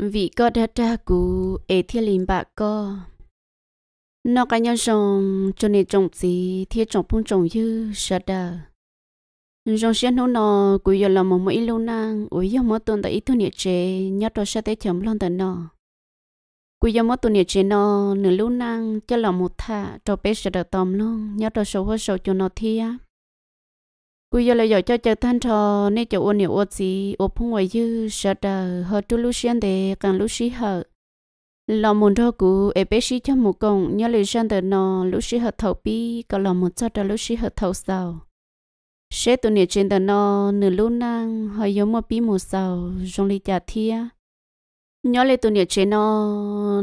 vì có đã ra cú ế thiên linh bà co nó cái nhân sông cho nên trồng gì thiên trồng phun trồng như sợ đờ rong xuyên hô nó cú giờ là một mỗi lâu năng ủi giờ mỗi tuần tại ít tuần nhiệt chế nhớ tôi sẽ tới chấm lon tận nó cú giờ mỗi tuần nhiệt chế nó nửa lâu năng cho là một thả cho bé sợ đờ tòm luôn nhớ tôi sâu hơi sâu cho nó thiên กูยอเลยอยากจะเจอท่านทอในจะอ้วนเหนียวอ้วนสีอ้วนพงไว้ยื้อเสดเฮอตุลุเชียนเดกันลุชีเหอลอมุนทอกูเอเปชิชมูกงยอเลยเชียนเดนอลุชีเหอทอปีก็ลอมุนจอดลุชีเหอทอสาวเชตุเนี่ยเจนเดนอหนึ่งลู่นางเฮอยมปีมูสาวจงลิจาเทียยอเลยตุเนี่ยเจนอ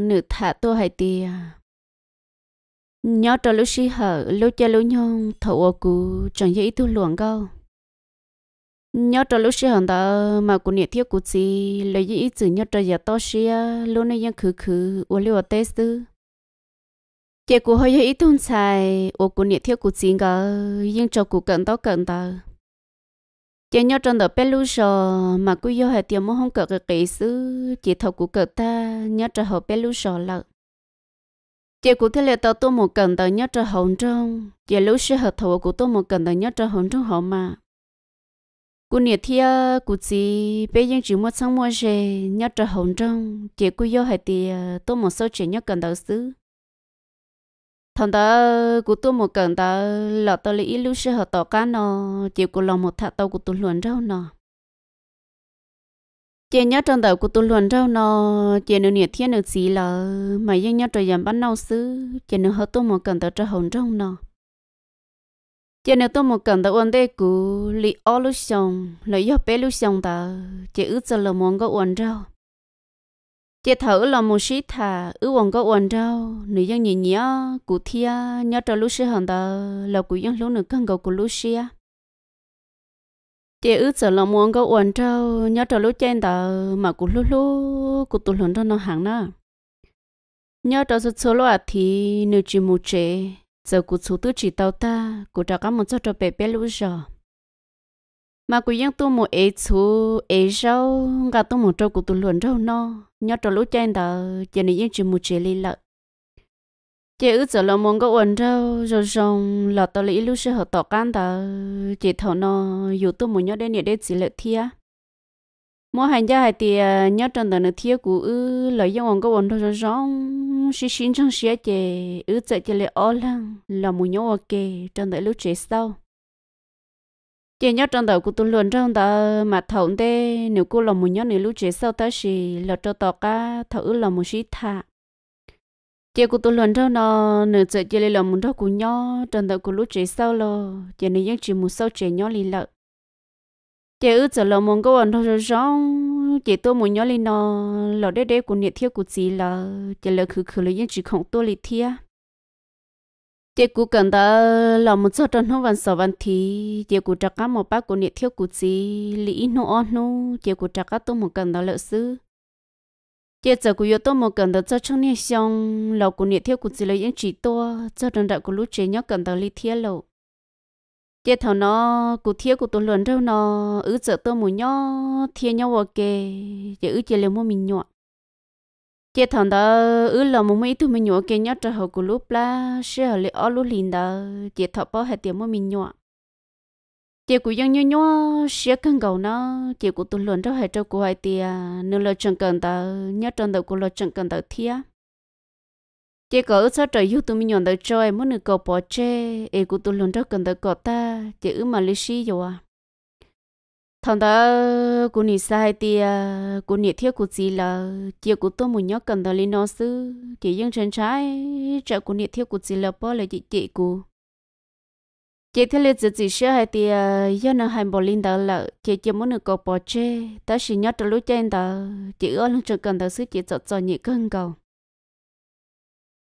หนึ่งถาตัวไฮเตีย nhớ cho lúc xí hở lúc chơi lúc nhung thầu ô cú chẳng dễ thu luồng câu nhớ cho lúc xí hở đó mà cú nhiệt thiết cú gì lấy dễ chữ nhớ cho giờ to xí lúc này ยัง khứ khứ ô liu tê sư chị cú hơi dễ thun xài ô cú nhiệt thiết cú gì ngờ nhưng cho cú cận to cận tờ chị nhớ trong đó bé lúc sò mà cú vô hệ tiền muốn không cỡ cái kỹ sư chỉ thầu cú cỡ ta nhớ cho họ bé lúc sò lợn chị cụ thể là tôi một cần tao nhớ cho hồng trong chị lúc sẽ hợp thầu của tôi một cần tao nhớ cho hồng trong họ mà cụ nhiệt thi cụ gì bây giờ chỉ một sáng một về nhớ cho hồng trong chị cụ yêu hay thì tôi một số chuyện nhớ cần tao xứ thằng đó của tôi một cần tao là tôi lấy lúc sẽ hợp tao cá nó chị cụ lòng một thà tao của tôi luôn rau nó chị nhớ trong đầu của tôi luôn đâu nó chị nữa nhiệt thiên nữa gì là mà yên nhớ trời dầm bắt nâu xứ chị nữa hết tôi một cần tới cho hồng trong nó chị nữa tôi một cần tới uốn đây cũ lì ô lúc xong lấy gió bé lúc xong tờ chị ước giờ là muốn có uốn đâu chị thử là một sĩ thà ước uốn có uốn đâu nữ dân nhìn nhớ cụ thia nhớ trời lúc xưa hồng tờ là cụ dân lúc nữa cần cầu của lúc xưa chị ước sợ là muốn có uẩn trâu nhớ trâu lúc trên tờ mà cũng lú lú cũng tụt lún cho nó hàng nữa nhớ trâu số số loa thì nếu chỉ một chế giờ cũng số tư chỉ tao ta cũng trâu cả một số trâu bé bé lú giờ mà cũng cũng ยัง tu một ít số ít rau cả tu một trâu cũng tụt lún trâu nó nhớ trâu lúc trên tờ chị này ยัง chỉ một chế li lợi chị ước giờ là mong có quần rau rồi rong là tao lấy lúc sẽ hợp tỏ can ta chị thọ nó dù tôi muốn nhớ đến nhớ đến chỉ lệ thia mỗi hành gia hay thì nhớ trong tờ nó thia của ư là do quần có quần rau rồi rong xí xí trong xí chị ước giờ chị lệ ó lăng là muốn nhớ ok trong tờ lúc chị sau chị nhớ trong tờ của tôi luôn trong tờ mà thọ tê nếu cô là muốn nhớ nếu lúc chị sau tới thì là cho tỏ cá thọ ư là muốn xí thà chị cũng tôi lần đó nó nửa giờ chị lấy lòng một đó cũng nhỏ trần đầu của lúc trẻ sau lo chị này những chị một sau trẻ nhỏ lì lợ chị ước giờ lòng mong có anh thôi rồi rong chị tôi muốn nhỏ lì nó lọ đế đế của nhiệt thiếu của chị là chị là khử khử lấy những chị không tôi lì thiết chị cũng cần đó là một số trần không văn sợ văn thì chị cũng chắc cả một bác của nhiệt thiếu của chị lì nó on chị cũng chắc cả tôi một cần đó lợi sư giờ giờ cũng yêu tôi một cần được cho trong nhà xong lâu cũng nhiệt thiếu cũng chỉ là những chỉ to cho đàn đạo của lúc chế nhóc cần tới lý thiết lâu giờ thằng nó cũng thiếu cũng tôi lần đâu nó ứ giờ tôi một nhó thiết nhau ok giờ ứ chỉ là mua mình nhọn giờ thằng đó ứ là một mấy tụi mình nhọn kia nhóc trở hậu của lúc la sẽ ở lại ở lúc liền đó giờ thằng bao hết tiền một mình nhọn chị cũng dân như nhau sẽ cần cầu nó chị cũng tuân luận cho hệ trong của hai tia nửa lợn chân cần tờ nhớ trong đầu của lợn chân cần tờ thia chị có ước sao trời yêu tụi mình nhọn tờ trời muốn được cầu bỏ chê em cũng tuân luận cho cần tờ cọ ta chị ước mà lý xí rồi à thằng ta cô nhị sai tia cô nị thiếu cô gì là chị cô tôi muốn nhớ cần tới lên nó sư chị dân chân trái chợ cô nị thiếu cô gì là bỏ là chị chị cô chị thấy liệu chỉ chỉ sửa hay thì ờ, do nó hành bỏ linh đó là chị chỉ muốn được cầu bỏ chê ta chỉ nhớ trong lúc trên đó chị ơi lúc trường cần đó sức chị chọn chọn nhị cân cầu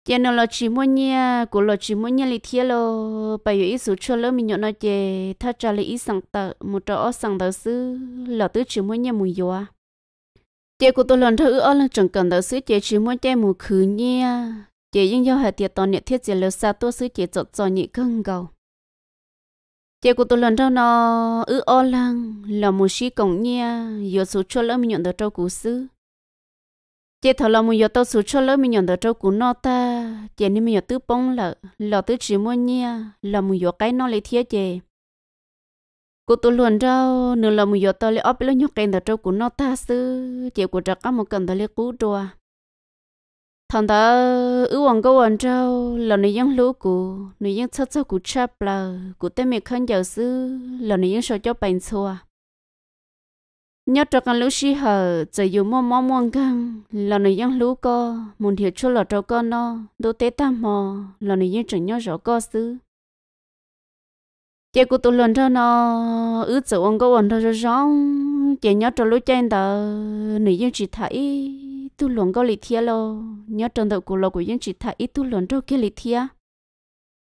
chị nói là chỉ muốn nhia của là chỉ muốn nhia lý thiê lo bây giờ ít số chưa lỡ mình nhớ nó chị ta trả lý ít sáng tờ một trò ở sáng đó sức là tứ chỉ muốn nhia mùi dùa chị của tôi lần thứ ở lúc trường cần đó sức chị chỉ muốn chơi mùi khứ nhia chị nhưng do hệ tiệt toàn nhiệt thiết chị lỡ sao tôi sức chị chọn chọn nhị cân cầu chị của tôi lần đầu nó ư ô lăng là một sĩ công nha giờ số cho lớn mình nhận được trâu cú sứ, chị thọ là một giờ tao số cho lớn mình nhận được trâu cú nó ta chị nên mình nhận tứ bông là là tứ chỉ mua nha là một giờ cái nó lấy thiết chế, cô tôi luôn đâu nửa là một giờ tao lấy ấp lấy nhóc cái được trâu cú nó ta sư chị của trạc một cần tao lấy cú đồ thằng ta ứ hoàng câu hoàng trâu là nữ dân lũ cụ nữ dân chất chất cụ chắp là cụ tên mẹ khăn giàu sư là nữ dân sợ cho bệnh xua nhớ cho con lũ xí hở chỉ dù mua mua mua căng là nữ dân lũ co muốn hiểu cho là trâu con nó đô tế ta mò là nữ dân chẳng nhớ rõ co sư chị cụ tụ lần cho nó ứ chỉ hoàng câu hoàng cho rõ chị nhớ cho lũ chen đó nữ dân chỉ thấy tu luồng có lì thia lo nhớ trần đầu của lô của dân chỉ thà ít tu luồng đâu kia lì thia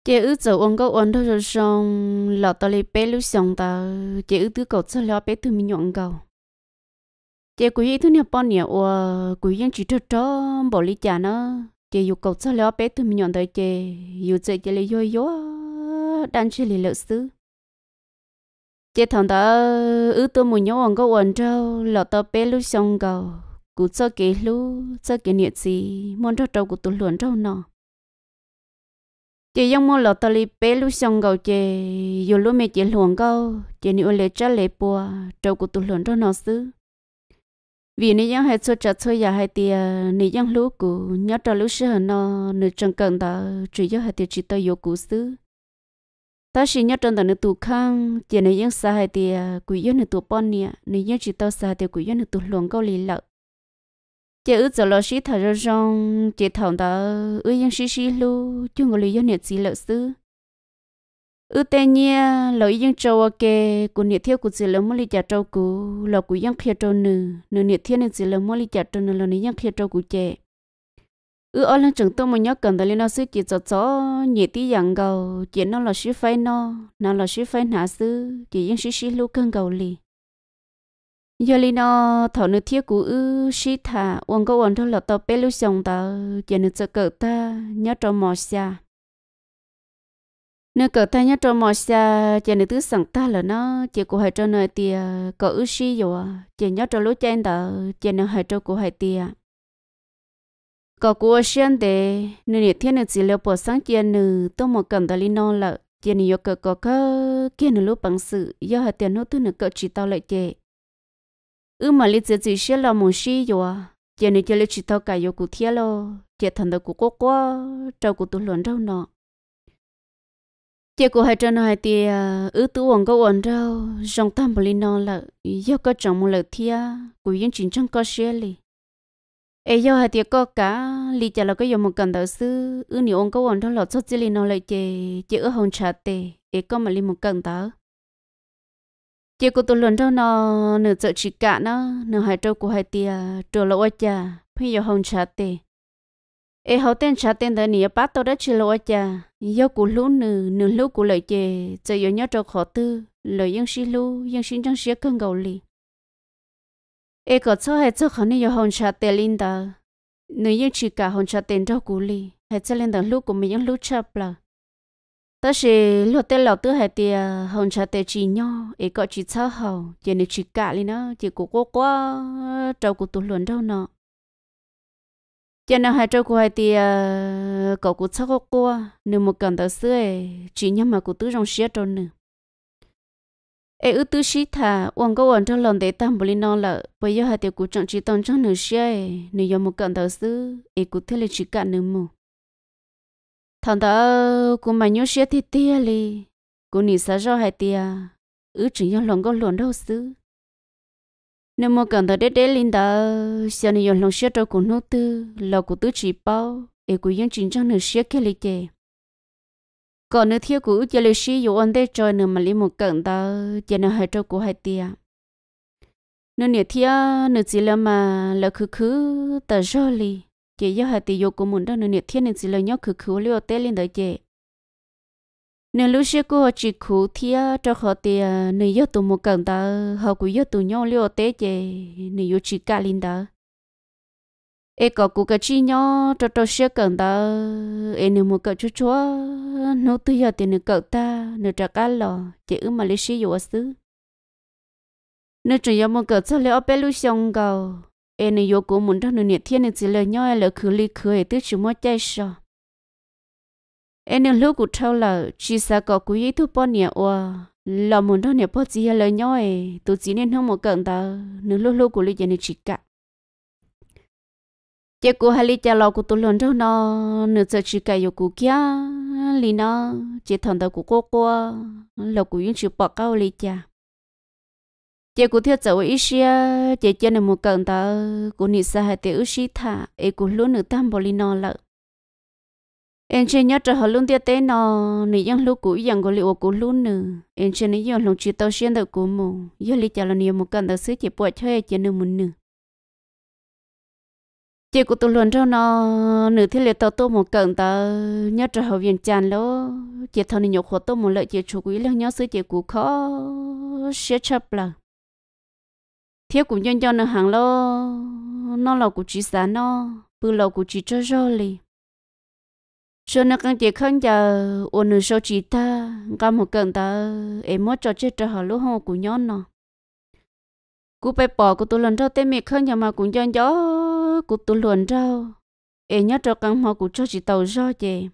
chị ư dầu ông có ông đâu rồi xong lọ tao lì bé lưu xong ta chị ư tứ cầu cho lo bé từ mình nhọn cầu chị của ít tu nhiều bao nhiêu ờ của dân chỉ cho cho bỏ lì chả nó chị yêu cầu cho lo bé từ mình nhọn tới chị yêu chị chị lì yo yo đang chơi lì lợi sư chị thằng ta ư tôi muốn nhớ ông có ông đâu lọ tao bê lưu xong cầu cụ cho cái lú cho cái nhiệt gì muốn cho trâu cụ tụt luồn trâu nọ chị yong mua lọ tali bé lú xong gầu chị dù lú mẹ chị luồn gầu chị nữ lệ cha lệ bùa trâu của tôi luồn trâu nọ xứ vì nếu yong hay cho chặt cho nhà hay thì nếu yong lú cụ nhớ trâu lú sữa nọ nữ chẳng cần đó chỉ yong hay thì chỉ tôi yêu cụ xứ ta xin nhớ trong đó nữ tụ khang chỉ nữ yong sai thì cụ yong nữ tụ bọn nia, nữ yong chỉ tao sai thì cụ yong nữ tụ luồn gầu lì lợ chị ước giờ lo xí thở ra rong chị thòng đó ước yên xí xí lu chứ ngồi lý do nhiệt gì lợi sư ước tên nhia lo yên trâu ok của nhiệt thiếu của chị lo mới lý trả trâu cũ lo của yên kia châu nữ nữ nhiệt thiếu nên chị lo mới lý trả trâu nữ lo nữ yên kia châu của chị ước ở lần trường tôi mà nhớ cần tới lên nó sư chị cho cho nhiệt tí dạng gầu chị nó là xí phai nó nó là xí phai nã sư chị yên xí xí lu cơn gầu lì giờ li nó thọ nước thiết cũ ư xí thà uống có uống thôi là tao bé lúc xong tao giờ nước sợ cỡ ta nhớ trong mò xa nước cỡ ta nhớ trong mò xa giờ nước tứ sẵn ta là nó chỉ của hai cho nơi thì cỡ ư xí rồi giờ nhớ trong lúc trên tao giờ nước hai cho của hai tia có của xem để nước nhiệt thiên nước chỉ liệu bỏ sáng giờ nước tôi mò cầm tao li nó là giờ nước có có cái kia nước lúc bằng sự giờ hai tiền nước thứ nước cỡ chỉ tao lại chơi ư mà lịch chỉ chỉ xe là một xe rồi giờ này giờ lý chỉ thao cả yêu cụ thiệt lo giờ thằng đó cụ cố quá trâu cụ tụi lớn đâu nọ giờ cụ hai trâu hai thì ư tụi ông cái ông đâu trong tâm bồi nó là yêu có chồng một lời thiệt cụ yên chính trong có xe li ấy yêu hai thì có cả lý chỉ là cái yêu một cần đầu sư ư nhiều ông cái ông đâu lọt xuất chỉ li nó lại chơi chơi ở hồng trà tê ai có mà li một cần đầu chị cô tôi lớn đâu nó nửa sợ chị cả nó nửa hai trâu của hai tia trâu lỗ cha phi giờ hồng trả tê ê hậu tên trả tên đời nĩa bắt tôi đã chỉ lỗ cha do của lũ nửa nửa lũ của lợi chè giờ giờ nhớ trâu khó tư lợi dân sĩ lũ dân sĩ trong sĩ cơn gầu lì ê có cho hai cho khó nửa hồng trả tê linh đó nửa dân chị cả hồng trả tên trâu của lì hai cho lên đời lũ của mình dân lũ chập là tớ sẽ lột tên lột tớ hay thì à, hồn trả tê chỉ nhau ấy có chỉ sao hầu chỉ nên chỉ cả lên nó chỉ của cô quá trâu của tụi luận đâu nọ cho nên hai trâu của hai tia à, cậu của sao cô cô nếu một cần tớ xưa chỉ nhau mà của tứ trong xía trâu nữa ấy ư tứ xí thà uống có uống trâu lòng để tam bồ nó lợ bây giờ hai tia của trọng chỉ tông trong nửa xía nếu do một cần tớ xưa ấy cũng thế là chỉ cả nửa mù thằng ta cũng mà nhớ xe thì tia li cũng nỉ sa cho hay tia ứ chỉ nhau lòng có luồn đâu xứ nếu mà cần thằng đế đế linh ta, xem này lòng xe cho cũng nô tư là cũng tứ chỉ bao ấy cũng yên chính trong nửa xe kia li chè còn nửa thiếu cũng chỉ lấy xe dù anh đây trời nửa mà li một cần đó chỉ nửa hai cho của hai tia nửa nửa thiếu nửa chỉ là mà là khứ khứ tờ cho li chị do hạt tỷ của mình đó nên nhiệt thiên nên chỉ lời nhóc khử khử liệu tê lên tới chị nên lúc xưa cô chỉ khử thia cho họ thì à, nên do tụi một cần ta họ cũng do tụi nhau liệu tê chị nên do chỉ cả lên đó ê có cụ cái chi nhau cho cho xưa cần ta ê nên một cậu chú chúa nấu tư giờ thì nên cậu ta nên trả cá lò chị ư mà lấy xí dụ ở xứ nên chỉ do một cậu cho liệu bé lúc xong cầu em này yêu cố muốn cho nữa nhiệt thiên này chỉ lời nhau là cứ ly cười tức chúng mới chơi sao em này lúc của thâu là chỉ sa có quý ý thu bao nhiêu à là muốn cho nhiệt bao gì lời nhau ấy tôi chỉ nên không một cận ta nếu lúc lúc của ly giờ này chỉ cả chế cô hai lý cha lo của tôi lần cho nó nửa giờ chỉ cả yêu cô kia lý nó chỉ thằng ta của cô cô là cô yên chịu bỏ cao lý cha chị cũng theo dõi ít xia chị chơi này một cần ta của nị sa hai tiểu xí thả ấy cũng luôn nữa tam bồ li nó lợ em chơi nhớ trở họ luôn tiêu tế nọ nị dân lúc cũ dân của liệu của luôn nữa em chơi nị dân lòng chị tao xuyên được của mù giờ lý trả là nhiều một cần ta xứ chị bội chơi chị nương muốn nữa chị cũng tụi luận cho nó nữ thiết liệt tao tô một cần ta nhớ trở họ viện tràn lỗ chị thằng nị nhục họ tô một lợi chị chủ quý lăng nhớ xứ chị cũ khó sẽ chấp là thiếu cũng nhân cho nó hàng lo nó là cũng chỉ xả nó bự là cũng chỉ cho rồi li cho nó cần tiền không giờ ôn nó số chỉ ta cả một cần ta em mất cho chết cho họ lúc họ cũng nhon nó cú bé bỏ của tôi lần trâu tên miệt không nhà mà cũng nhân cho, của tôi lần trâu em nhớ cho căn họ cũng cho chỉ tàu rồi chị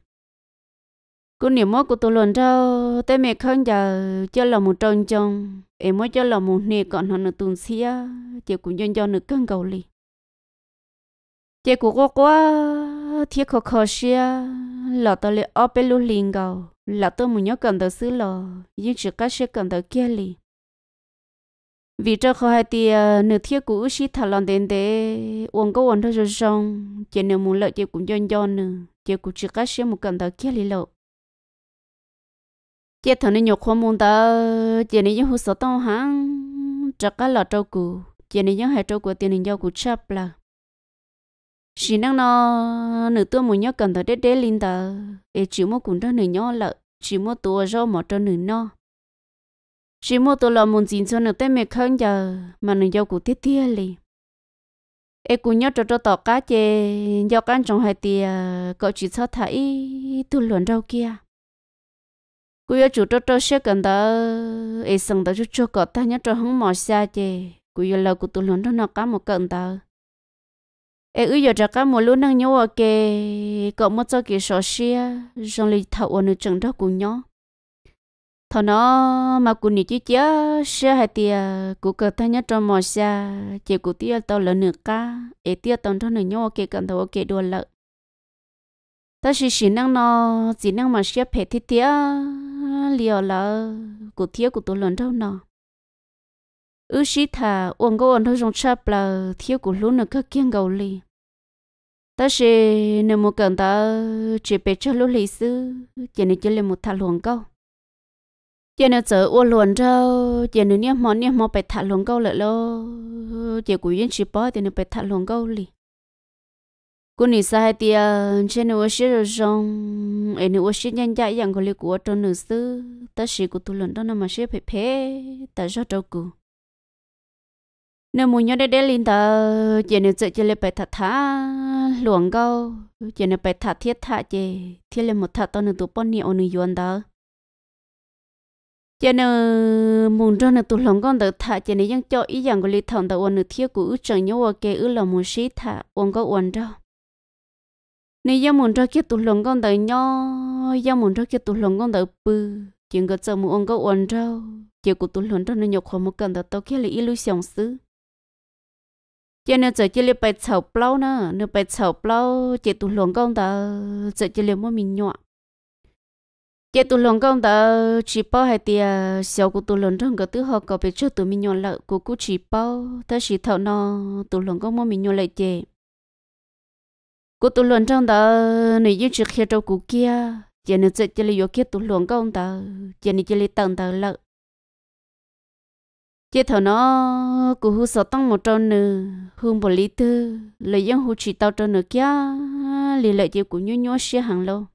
cô niệm mốt của tôi lần đâu tê mẹ không giờ cho là một tròn tròn em mới cho là một nè còn họ là tuần xia chị cũng dân cho nó cân cầu lì chị cũng có quá thiết khó khó xia là tôi lại ở bên lúc liền cầu là tôi muốn nhớ cần tới xứ lò nhưng chỉ có sẽ cần tới kia lì vì cho khó hay thì nửa thiết của ước sĩ thả lòng đến thế uống có uống thôi rồi xong chị nếu muốn lợi chị cũng dân cho nữa chị cũng chỉ có sẽ một cần tới kia lì lộc chế thằng này nhục không muốn ta chế này nhung hút sợ tông hăng chắc cả là trâu cù chế này nhung hai trâu cù tiền này nhung cù chấp, là chỉ năng nó nửa tua muốn nhớ cần tới đế đế linh ta để chỉ muốn cũng đó nửa nhó là chỉ muốn tua rau một cho nửa nó chỉ muốn tua là muốn dính cho nửa tên mẹ khăn giờ mà nửa nhung cù tiếp theo liền em cũng nhớ cho cho tỏ cá chê do căn trong hai tia cậu chỉ cho thấy tu luận đâu kia cô yêu chủ cho cho xe gần đó ấy sừng đó chú cho cọ ta nhớ cho hông mò xa chứ cô yêu lâu cô tụi lớn đó nó cá một cần đó ấy ư giờ cho cá một lúc năng nhớ ok cọ một cho kỹ sọ xe rồi lấy thầu ở nơi chẳng đó cô nhớ thọ nó mà cô nhị chứ chứ xe hay tiề cô cọ ta nhớ cho mò xa chứ cô tiếc tao lớn nữa cá ấy tiếc tao cho nơi nhớ ok cần đó ok đua lợi ta chỉ chỉ năng nó chỉ năng mà xe phải thiết tiề nó liều là cụ thiếu của tôi lớn đâu nọ ư sĩ thà uổng có uổng thôi dùng chắp là thiếu của lúc nữa các kiêng gầu li ta sẽ nếu một cần ta chỉ bé cho lúc lý sư chỉ nên chỉ là một thà luồng câu chỉ nên chờ uổng luồng đâu chỉ nên niệm món niệm món bé thà luồng câu lại lo chỉ của yên chỉ bỏ thì nên bé thà luồng câu li cô nữ sai hay tia trên nữ sĩ rồi xong, em nữ sĩ nhân dạy rằng cô lấy của trong nữ sư ta sĩ của tu lần đó nằm mà sĩ phải phê ta cho đâu cụ nếu muốn nhớ đây đây linh ta chỉ nên tự cho lấy bài thạch thả luồng câu chỉ nên bài thạch thiết thả chỉ thiết lên một thạch tao nữ tu bón nhiều nữ yuan đó chỉ nên muốn cho nữ tu lòng con tự thả chỉ nên dân cho ý rằng cô lấy thằng ta uốn nữ thiết của ước chẳng nhớ qua kê ước là muốn sĩ thả uốn có uốn đâu nếu giờ muốn cho kia tụt lồng con tới nhau giờ muốn cho kia tụt lồng con tới bự chuyện cái giờ muốn ông có ổn đâu chuyện của tụt lồng đó nó nhọc khó một cần tới tao kia là illusion xứ Giờ nên giờ chỉ là bài chầu bao nữa nếu bài chầu bao chỉ tụt lồng con tới giờ chỉ là một mình nhọ chỉ tụt lồng con tới chỉ bao hai tia sau của tụt lồng trong cái thứ họ có biết chưa tụi mình nhọ lợ của cô chỉ bao ta chỉ thảo nó tụt lồng con một mình nhọ lại chơi cô tụ luận trong đó này yêu trực khi trong cụ kia chỉ nên chỉ chơi yêu kia tụ luận công đó chỉ nên chơi tận đó là chỉ thằng nó cụ hú sợ tăng một trâu nữa hương bỏ lý tư lấy dân hú chỉ tao trâu nữa kia lì lợi chỉ cụ nhú nhú xe hàng lâu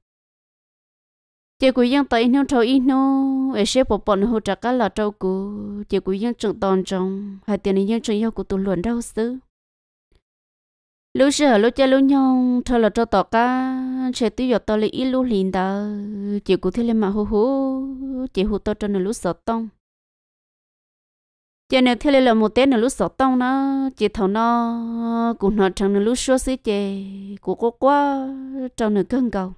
chỉ cụ dân tới nông trâu ít nô ở xe bỏ bọn hú trả cá là trâu cụ chỉ cụ dân trồng tòn trồng hai tiền này dân trồng yêu của tụ luận đâu xứ lúc giờ lúc chơi lúc nhong thôi là cho tao cá chơi tí giờ tao lấy ít lúc liền đó chỉ cụ thế lên mà hú hú chỉ hú tao cho nó lúc sợ tông chơi này thế lên là một tên nó lúc sợ tông nó chỉ thầu nó cũng nó chẳng nó lúc số xí chơi cụ có quá trong nửa cơn cầu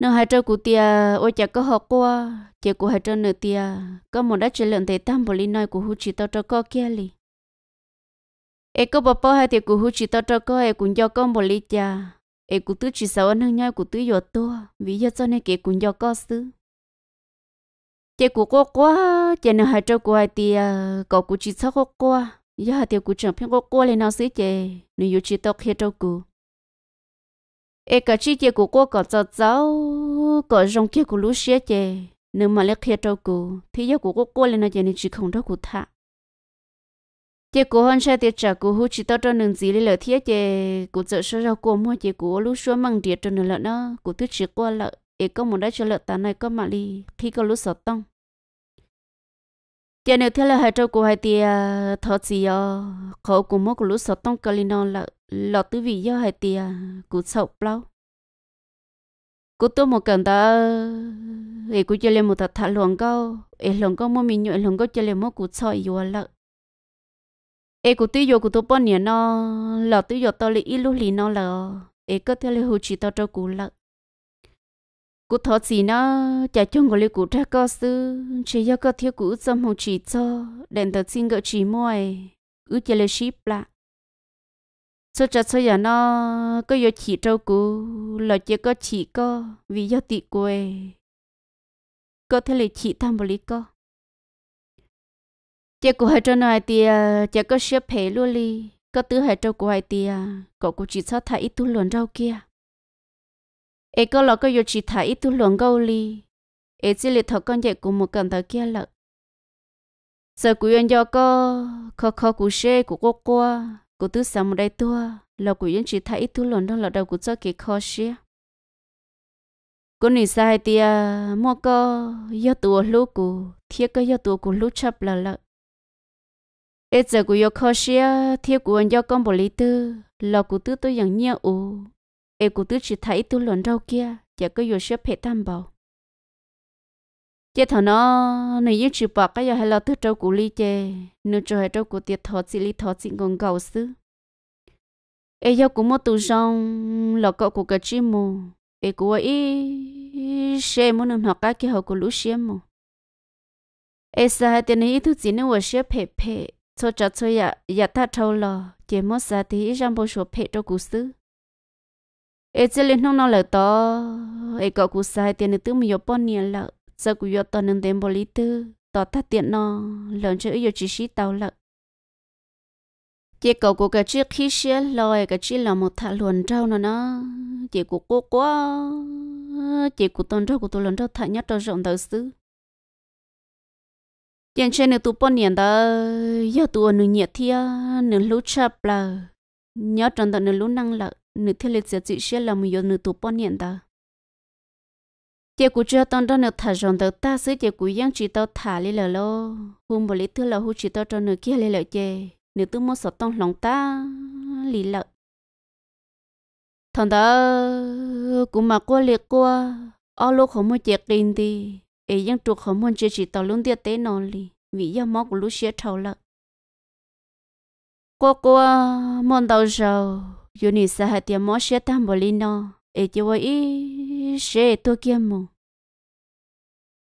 nửa hai trâu cụ tia ôi chả có họ qua chỉ cụ hai trâu nửa tia có một đã chơi lợn tề tam bồ linh nói của hú chỉ tao cho co kia liền e có bà bò hai thì cụ hú chỉ tao cho có e cũng cho con bò lì cha e cụ tứ chỉ sao anh nhau cụ tứ giờ to vì giờ cho nên kể cũng cho con xứ chị cụ cô quá chị nào hai cho cụ hai thì có cụ chỉ sao có quá giờ hai thì cụ chẳng phải có quá lên nào xứ chị nếu yêu chỉ tao khi cho cô e cả chị chị cụ cô có cháu cháu có rong kia cụ lú xía chị nếu mà lấy khi cho cô thì giờ cụ cô quá lên nào chị nên chỉ không cho cụ thả chị cố hơn sao tiệt trả cô hú chỉ tao cho nương gì lấy lợi thiết chị cô sợ sao sao cô mua chị cô lúc xưa mang tiệt cho nương lợi đó cô tuyết chỉ qua lợi để có một đã cho lợi ta này có mà đi khi có lúc sợ tông chị nếu thế là hai trâu cố hai tiệt thọ gì à khó cố mua cố lúc sợ tông cái nó là lọ tứ vị do hai tiệt cố sợ bao cô tôi một cần ta để cô chơi lên một thật thà luồng câu ấy luồng câu mua mình nhựa luồng câu chơi lên mua cố sợ yêu lợi ê cụ tuy vô cụ tôi bọn nhỉ nó là tuy vô tôi lấy ít lúc lì nó là ê có thể lấy hồ chỉ tao cho cụ lợ cụ thọ gì nó chạy chung của lấy cụ tra cơ sư chỉ do có thiếu cụ trong hồ chỉ cho đèn tờ xin gỡ chỉ mồi ư chỉ lấy ship lạ sau trả sau giờ nó có vô chỉ cho cụ là chỉ có chỉ có vì do tị quê có thể lấy chỉ tham bồ lý co chị cũng hai cho này thì chị có xếp phê luôn đi có tứ hai cho của hai thì cậu cũng chỉ cho thay ít tu luận rau kia ấy có lo có yêu chỉ thay ít tu luận gấu đi ấy chỉ là thọ con dạy cùng một cần thở kia lợ giờ cũng yên cho có khó khó cũng xe cũng cô qua cũng tứ sáng một đại tua là cũng yên chỉ thay ít tu luận đó là đầu cũng cho cái khó xe cô nị sai thì mua có yêu tua lú cụ thiết có yêu tu cụ lú chấp là lợ ít giờ của yêu khó xia thiếu của anh do con bồ lý tư lò của tư tôi nhận nhau ủ ê của tư chỉ thấy tôi luận rau kia chả có yêu xếp phải tam bảo chế thằng nó nếu như chỉ bỏ cái giờ hay là tư trâu của lý chê, nếu cho hay trâu của tiệt thọ chỉ lý thọ chỉ còn gạo xứ ê yêu của một tụ rong lò cậu của cái chi mù ê của ý xe muốn học cái kia học của lũ xe mù ê sao hai tiền này ít thứ gì nữa xếp phê phê cho cho cho ya ya ta thâu lo chỉ mất xa thì răng bố số phe cho cú sư ê chỉ lên nông nó lỡ to ê có cú sai tiền tư mình bao nhiêu lợ giờ cú yop toàn nên tiền bố lý tư tỏ thắt tiền nó lợn chơi yêu chỉ xí tàu lợ chỉ có cú cái chiếc khí xe lòi cái chiếc là một thằng luồn trâu nó nó chỉ cú cố quá chỉ cú tôn trâu cú tôi trâu thà nhát trâu rộng đầu xứ ยังเช่นในตัวปนเนี่ยเดอยาตัวหนึ่งเนี่ยเทียหนึ่งรู้ชับละยอดจนตอนหนึ่งรู้นั่งละหนึ่งเทเลเสียจิเชื่อละมือยหนึ่งตัวปนเนี่ยเดอเจ้ากูเจอตอนตอนหนึ่งถ่ายจนตอนตาซื้อเจ้ากูยังจีตอถ่ายเลยละโลหุ่มบริทุละหุ่จีตอตอนหนึ่งเกี่ยเลยละเจหนึ่งตัวมอสต้องหลงตาลีละทอนเดอกูมากัวเล็กกัวอ้อลูกของมือเจ้ากินดี ấy dân chuột không muốn chỉ chỉ tàu luôn tiệt tế nó li vì do mò của lũ xía trâu lợ cô cô mòn đầu rồi dù nị sa hạt tiền mò xía tam bồ li nó ấy chỉ với ý xế tôi kia mù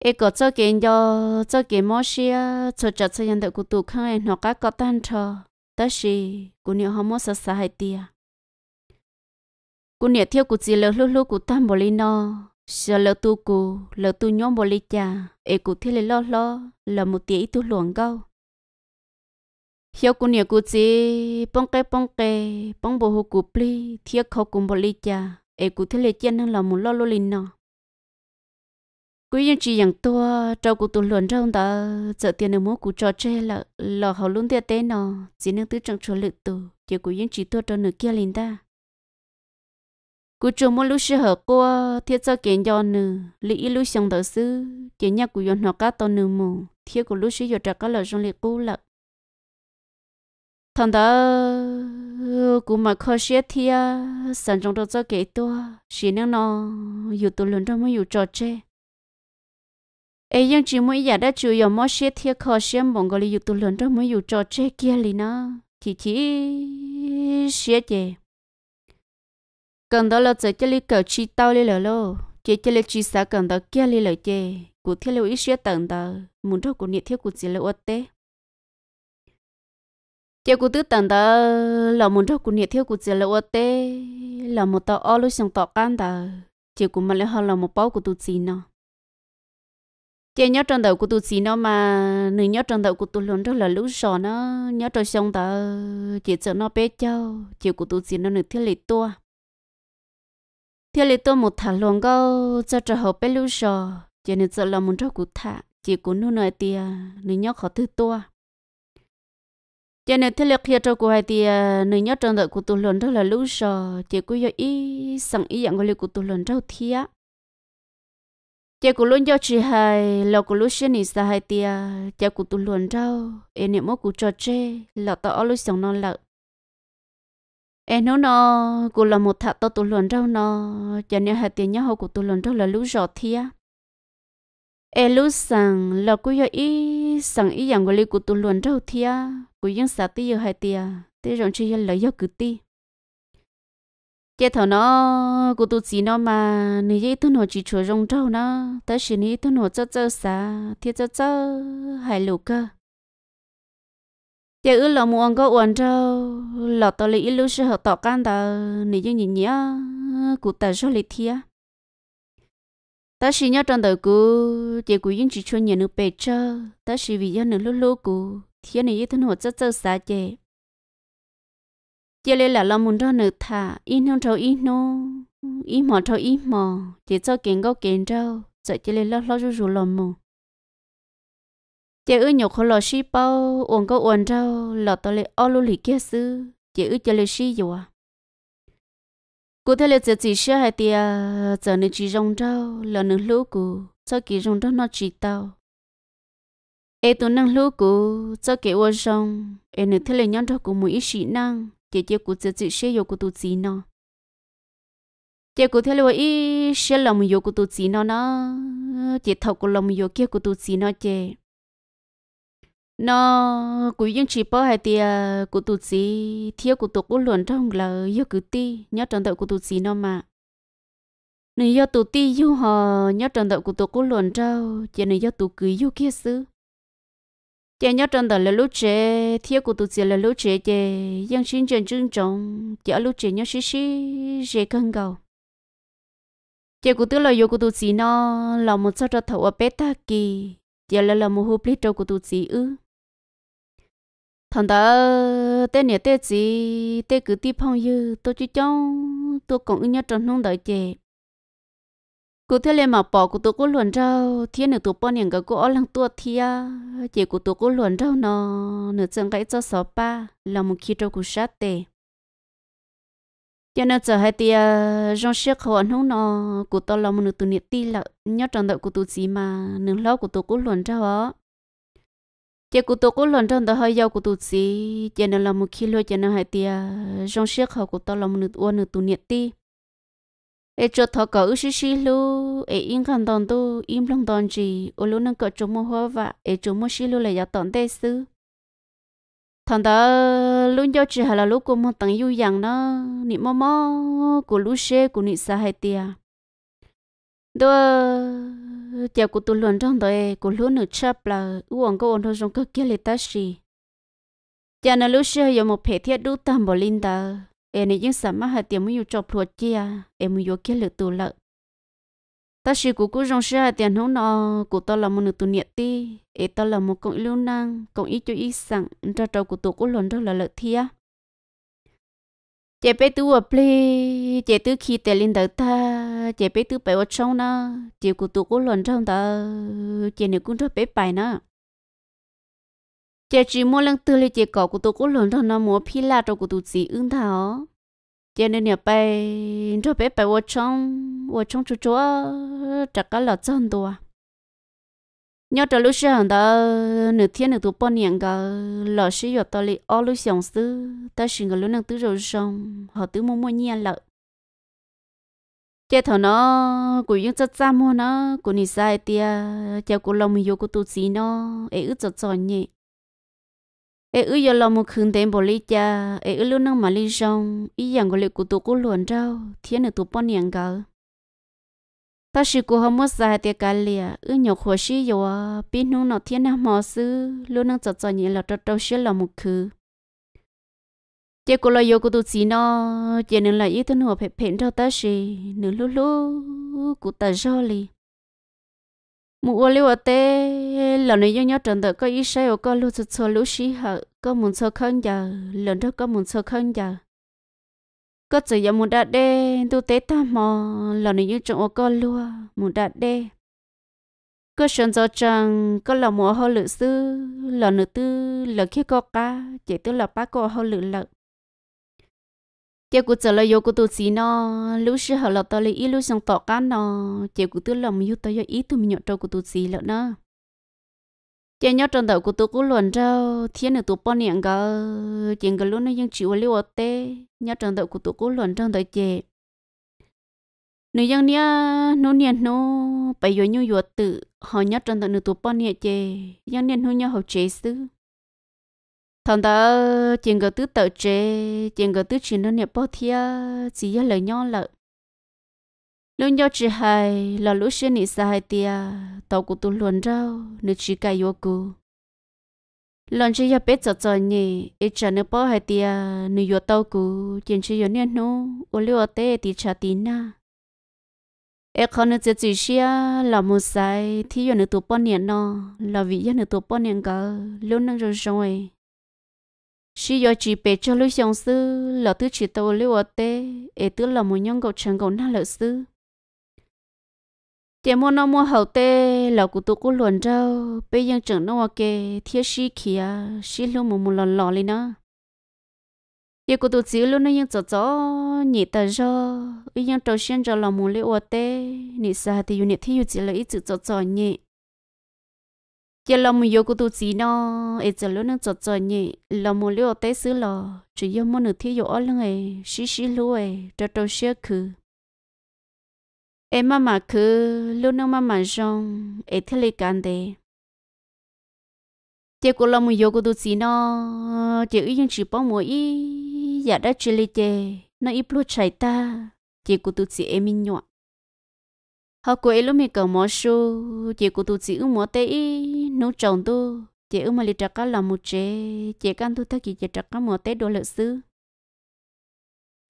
ấy có cho kiện do cho kiện mò xía cho chặt cho nhân đạo của tụ khang ấy nó cá có tan trò tất gì của nhiều họ mò sa sa hạt tiền của nhiều thiếu của chỉ lỡ lúc lúc của tam bồ li nó sợ lỡ tu cù lỡ tu nhóm bồ lì cha ê cụ thế lì lo lo một tí tu luồn gâu hiếu cụ nhiều cụ gì bông cây bông cây bông bồ hồ cụ pli thiết khâu cùng bồ lì cha ê cụ thế lì chân hơn là một lo lo lì nọ cụ yên chỉ rằng tua trâu cụ tu luồng trong đó sợ tiền được mua cụ trò chơi là là hầu luôn tiền tế nó, chỉ nên tứ chẳng chuẩn lực tu chỉ cụ yên chỉ tua trâu nửa kia lìn ta cú chủ mua lúc sư hở qua thiết cho kiện do nữ lý ý lúc xong đầu sư chỉ nhà cú yon họ cá tàu nữ mù thiết của lúc sư giờ trả cá lợi trong liệt cú lợ thằng đó cú mà khó xé thia sản trong đó cho kể tua xí năng nó dù tụ lớn trong mới dù trò chơi ấy nhưng chỉ mỗi giờ đã chịu giờ mới xé thia khó xé bọn gọi là dù tụ lớn trong mới dù trò chơi kia lì nó thì chỉ xé chơi cần đó là chơi chơi li cầu chi tao li lờ lô chơi chơi li chi sa cần đó kia li lờ chơi cụ thiết lưu ít xia tận đó muốn cho cụ nhiệt thiết cụ chỉ là ớt tê chơi cụ tứ tận đó là muốn cho cụ nhiệt thiết cụ chỉ là ớt tê là một tàu ô lúc sang tàu can đó chơi cụ mà lấy họ là một bao cụ tu chỉ nó chơi nhớ trong đầu của tôi chỉ nó mà nữ nhớ trong đầu của tôi luôn rất là lúc sò nó nhớ trong sông ta chỉ sợ nó bé cháu chỉ của tôi chỉ nó nữ thiết lệ tua thế là tôi một thằng luồng go cho cho họ bê lưu sò chỉ nên sợ là muốn cho cụ thả chỉ cũng nuôi nơi tia nữ nhóc họ thứ to cho nên thế lực hiện cho cụ hai thì nữ nhớ trong đợi cụ tu lớn rất là lưu sờ chỉ cụ do ý sẵn ý dạng của liệu cụ tu lớn rất thia chỉ cụ luôn do chị hai lọ cụ lúc xưa này sa hai thì chỉ cụ tu lớn rất em niệm mốt cụ cho chơi lọ tao ở lúc sẵn non lợ em nó nó cô là một thằng to tụ luận rau nó cho nên hạt tiền nhau của tụ luận râu là lú rõ thia em lú rằng là cô giờ ý rằng ý rằng của lý của tụ luận rau thia cô dân xã tí giờ hạt tiền tí rộng chi là do cứ tí chế thảo nó cô tụ chỉ nó mà nị ý tụ nó chỉ chùa rong râu nó tới xin ý tụ nó cho chớ xã thì cho chớ hài lũ cơ giờ ư lò muôn có uẩn trâu lò tao lý lúc sư hợp tỏ can tờ nị chứ nhìn nhớ cụ tờ số lý thia ta sĩ nhớ trong đời cụ chỉ cụ yên chỉ cho nhà nước bề trơ ta sĩ vì do nước lúc lúc cụ thiên này thân hồ chất chất xa chè chỉ lấy là lo muốn cho nước thả in không trâu in nô in mò trâu in mò chỉ cho kiến gốc kiến trâu sợ chỉ lấy lo lo rú rú lò mù chị ư nhục khổ lo xí bao uống có uống đâu lo tao lệ ô lô lì kia sư chị ư cho lệ xí dù à. cụ thể là chị chỉ xưa hai tia giờ nên chỉ rong đâu lò nên lũ cụ cho kỳ rong đâu nó chỉ tao ê tụ năng lũ cụ cho kỳ uống rong ai nên thế là nhon đâu cụ mùi ít xí năng chị chị cụ chị chỉ xưa yêu cụ tụ chỉ nó chị cụ thể là ít xưa lòng yêu cụ tụ chỉ nó nó chị thấu cụ lòng yêu kia cụ tụ chỉ nó chị nó cú dân chỉ bảo hai tia của tụt gì thiếu của tụt cú luận trong là yêu cú ti nhớ trần đậu của tụt gì nó mà nếu yêu tụt ti yêu họ nhớ trần đậu của tụt cú luận trâu chỉ nếu yêu tụt cứ yêu kia xứ chỉ nhớ trần đậu là lúc trẻ thiếu của tụt gì là lúc trẻ chỉ dân sinh trần trưng trọng chỉ lúc trẻ nhớ xí xí dễ cân cầu chỉ của tụt là yêu của tụt gì nó là một sao cho thầu ở bé ta kỳ chỉ là là một hộp lít trâu của tụt gì ư thằng đó tên nhà tên gì tên cứ tiếp phong như tôi chú trong tôi cũng nhớ trong nông đợi chè cụ thế lên mà bỏ của tôi có luồn rau thiên nữa tôi bỏ những cái cô lăng tua thia chỉ của tôi có luồn rau nó nửa chân cái cho sáu ba là một khi trâu của sát tề cho nên giờ hai tia rong xiếc họ nông nó của tôi là một nửa tụ nhiệt ti là nhớ trong đợi của tôi gì mà nửa lâu của tôi có luồn rau á chị cụ tôi có lần trong đó hơi giàu của tôi gì chị nó là một khi lôi chị nó hai tia trong xiếc họ của tôi là một nửa uôn nửa tu nhiệt ti ê cho thọ cỡ ước xí xí lu ê yên khăn tòn tu im lòng tòn gì ô lu nâng cỡ chỗ mua hoa và ê chỗ mua xí lu là giá tòn tê sư thằng đó luôn cho chị hay là lúc cũng mua tặng yêu dạng nó nị mò mò của lu xe của nị xa hai tia đó giờ cô tu luyện trong đời cô luôn được chấp là uống cô ôn trong cơ kia lịch ta gì giờ nó lúc xưa có một hệ thiết đủ tâm bổ linh ta em này những sắm mà hai tiền mới chọc luật kia em mới kia lực tu lợi ta chỉ cố cố trong xe tiền hông nó cô ta là một nữ tu niệm ti em ta là một cộng lưu năng cộng ý cho ý sẵn cho trâu của tụ cố luận rất là lợi thiệt chế bé tú ở ple chế tú khi tè lên đầu ta chế bé tú bé ở trong na chế cụ tú cũng lần trong ta chế nếu cũng rất bé bài na chế chỉ mua lần tư lên chế cỏ cụ tú cũng lần trong na mua phi la cho cụ tú chỉ ứng thảo chế nên nhập bé cho bé bé ở trong ở trong chỗ chỗ chắc cả là chân đồ à nhớ trở lúc sáng đó nửa thiên nửa tụ bao nhiêu cả lão sư giờ tao lấy ô lúc sáng sư ta xin người lúc nửa tứ rồi xong họ tứ mua mua nhiên lợ chế thằng nó cũng những chất giam mua nó cũng đi sai tia cháu cũng lòng yêu của tụ gì nó ấy ước chọn chọn nhỉ ấy ước giờ lòng một khương tên bỏ lý cha ấy ước lúc nửa mà lý xong ý rằng của lệ của tụ cũng luồn rau thiên nửa tụ bao nhiêu cả ta chỉ cố hâm mộ ra tiệc cá lìa ư nhậu khổ sĩ yếu biết nung nọ thiên nam mò sư luôn năng chợt chợt nhìn là trâu trâu xí là một khứ chế cố lo yếu cố tu sĩ nó chế nên là ít thân hồ phép phèn cho ta chỉ nửa lú lú cố ta do lì mụ ô liu ở tê là nơi nhau nhau trần tự có ý sai ở có lú chợt chợt lú sĩ hở có muốn sợ khăn giờ lần đó có muốn sợ khăn giờ có chỉ giờ muốn đạt đê tu tế ta mò là nếu như ô có lúa muốn đạt đê có sơn gió chẳng có là mùa hoa lự sư là nữ tư là khi có cá chỉ tức là bác có hoa lự lợ. chỉ cụ trở lại vô cụ tu sĩ nó lúc sư họ là tôi lấy ý lúc xong tỏ cá nó chỉ cụ tức là mình yêu tôi yêu ý tôi mình nhận cho cụ tu sĩ lợ nó chị nhớ trong đầu của tôi cũng luồn trâu thiên nữa tôi bao niệm cả chuyện cái lúc nó vẫn chịu lưu ở tê nhớ trong đầu của tôi cũng luồn trong đầu chị nếu dân nia nó niệm nó bây giờ như vừa tự họ nhớ trong đầu nữa tôi bao niệm chị dân niệm nó nhớ họ chế sư thằng ta chuyện cái tứ tự chế chuyện cái tứ chuyện nó niệm bao thiên chỉ là lời nhau lợi lúc nhau chỉ hay là lúc xưa nị xa hay tia tàu của tôi luôn rau nữ chỉ cài vô cụ lần chỉ nhập biết cho cho nhỉ ít chả nữ bỏ hay tia nữ vô tàu cụ chuyện chỉ vô niên nô ô liu tê thì chả tí na ê con nữ chỉ chỉ xia là một sai thì vô nữ tụ bỏ niên nó là vì vô nữ tụ bỏ niên cả lúc nâng rồi rồi chỉ do chỉ bé cho lúc xong sư là thứ chỉ tàu liu tê ê thứ là một nhân cậu chẳng cậu na lỡ sư chị mua nó mua hậu tê là cụ tôi cũng luồn trâu bây giờ chẳng nó kê thiết sĩ kia sĩ luôn mù mù lò lò lên nó chị cụ tôi chỉ luôn nó nhưng chó chó nhị ta cho bây giờ trâu xuyên cho lão một lê ô tê nhị sa thì nhị thi chỉ là ít chữ chó chó nhị chị lão một yêu cụ tôi chỉ nó ít chữ luôn nó chó chó nhị lão một lê ô tê xứ lò chỉ yêu mua nửa thi yêu ở lưng ấy sĩ sĩ luôn ấy trâu trâu xuyên khứ em mama cứ lúc nó mama rong em thấy lấy cản đề chị cũng làm một yêu của tôi xí nó chị ý nhưng chỉ bảo mỗi ý dạ đã chơi lấy chị nó ít lúc ta chị của tôi xí em mình nhọn họ của em lúc mình cầu mỏ su chị của tôi xí ưu mỏ tê ý nấu chồng tôi chị ưu mà lấy trả cá làm một chế chị can tôi thấy chị trả cá mỏ lợi sư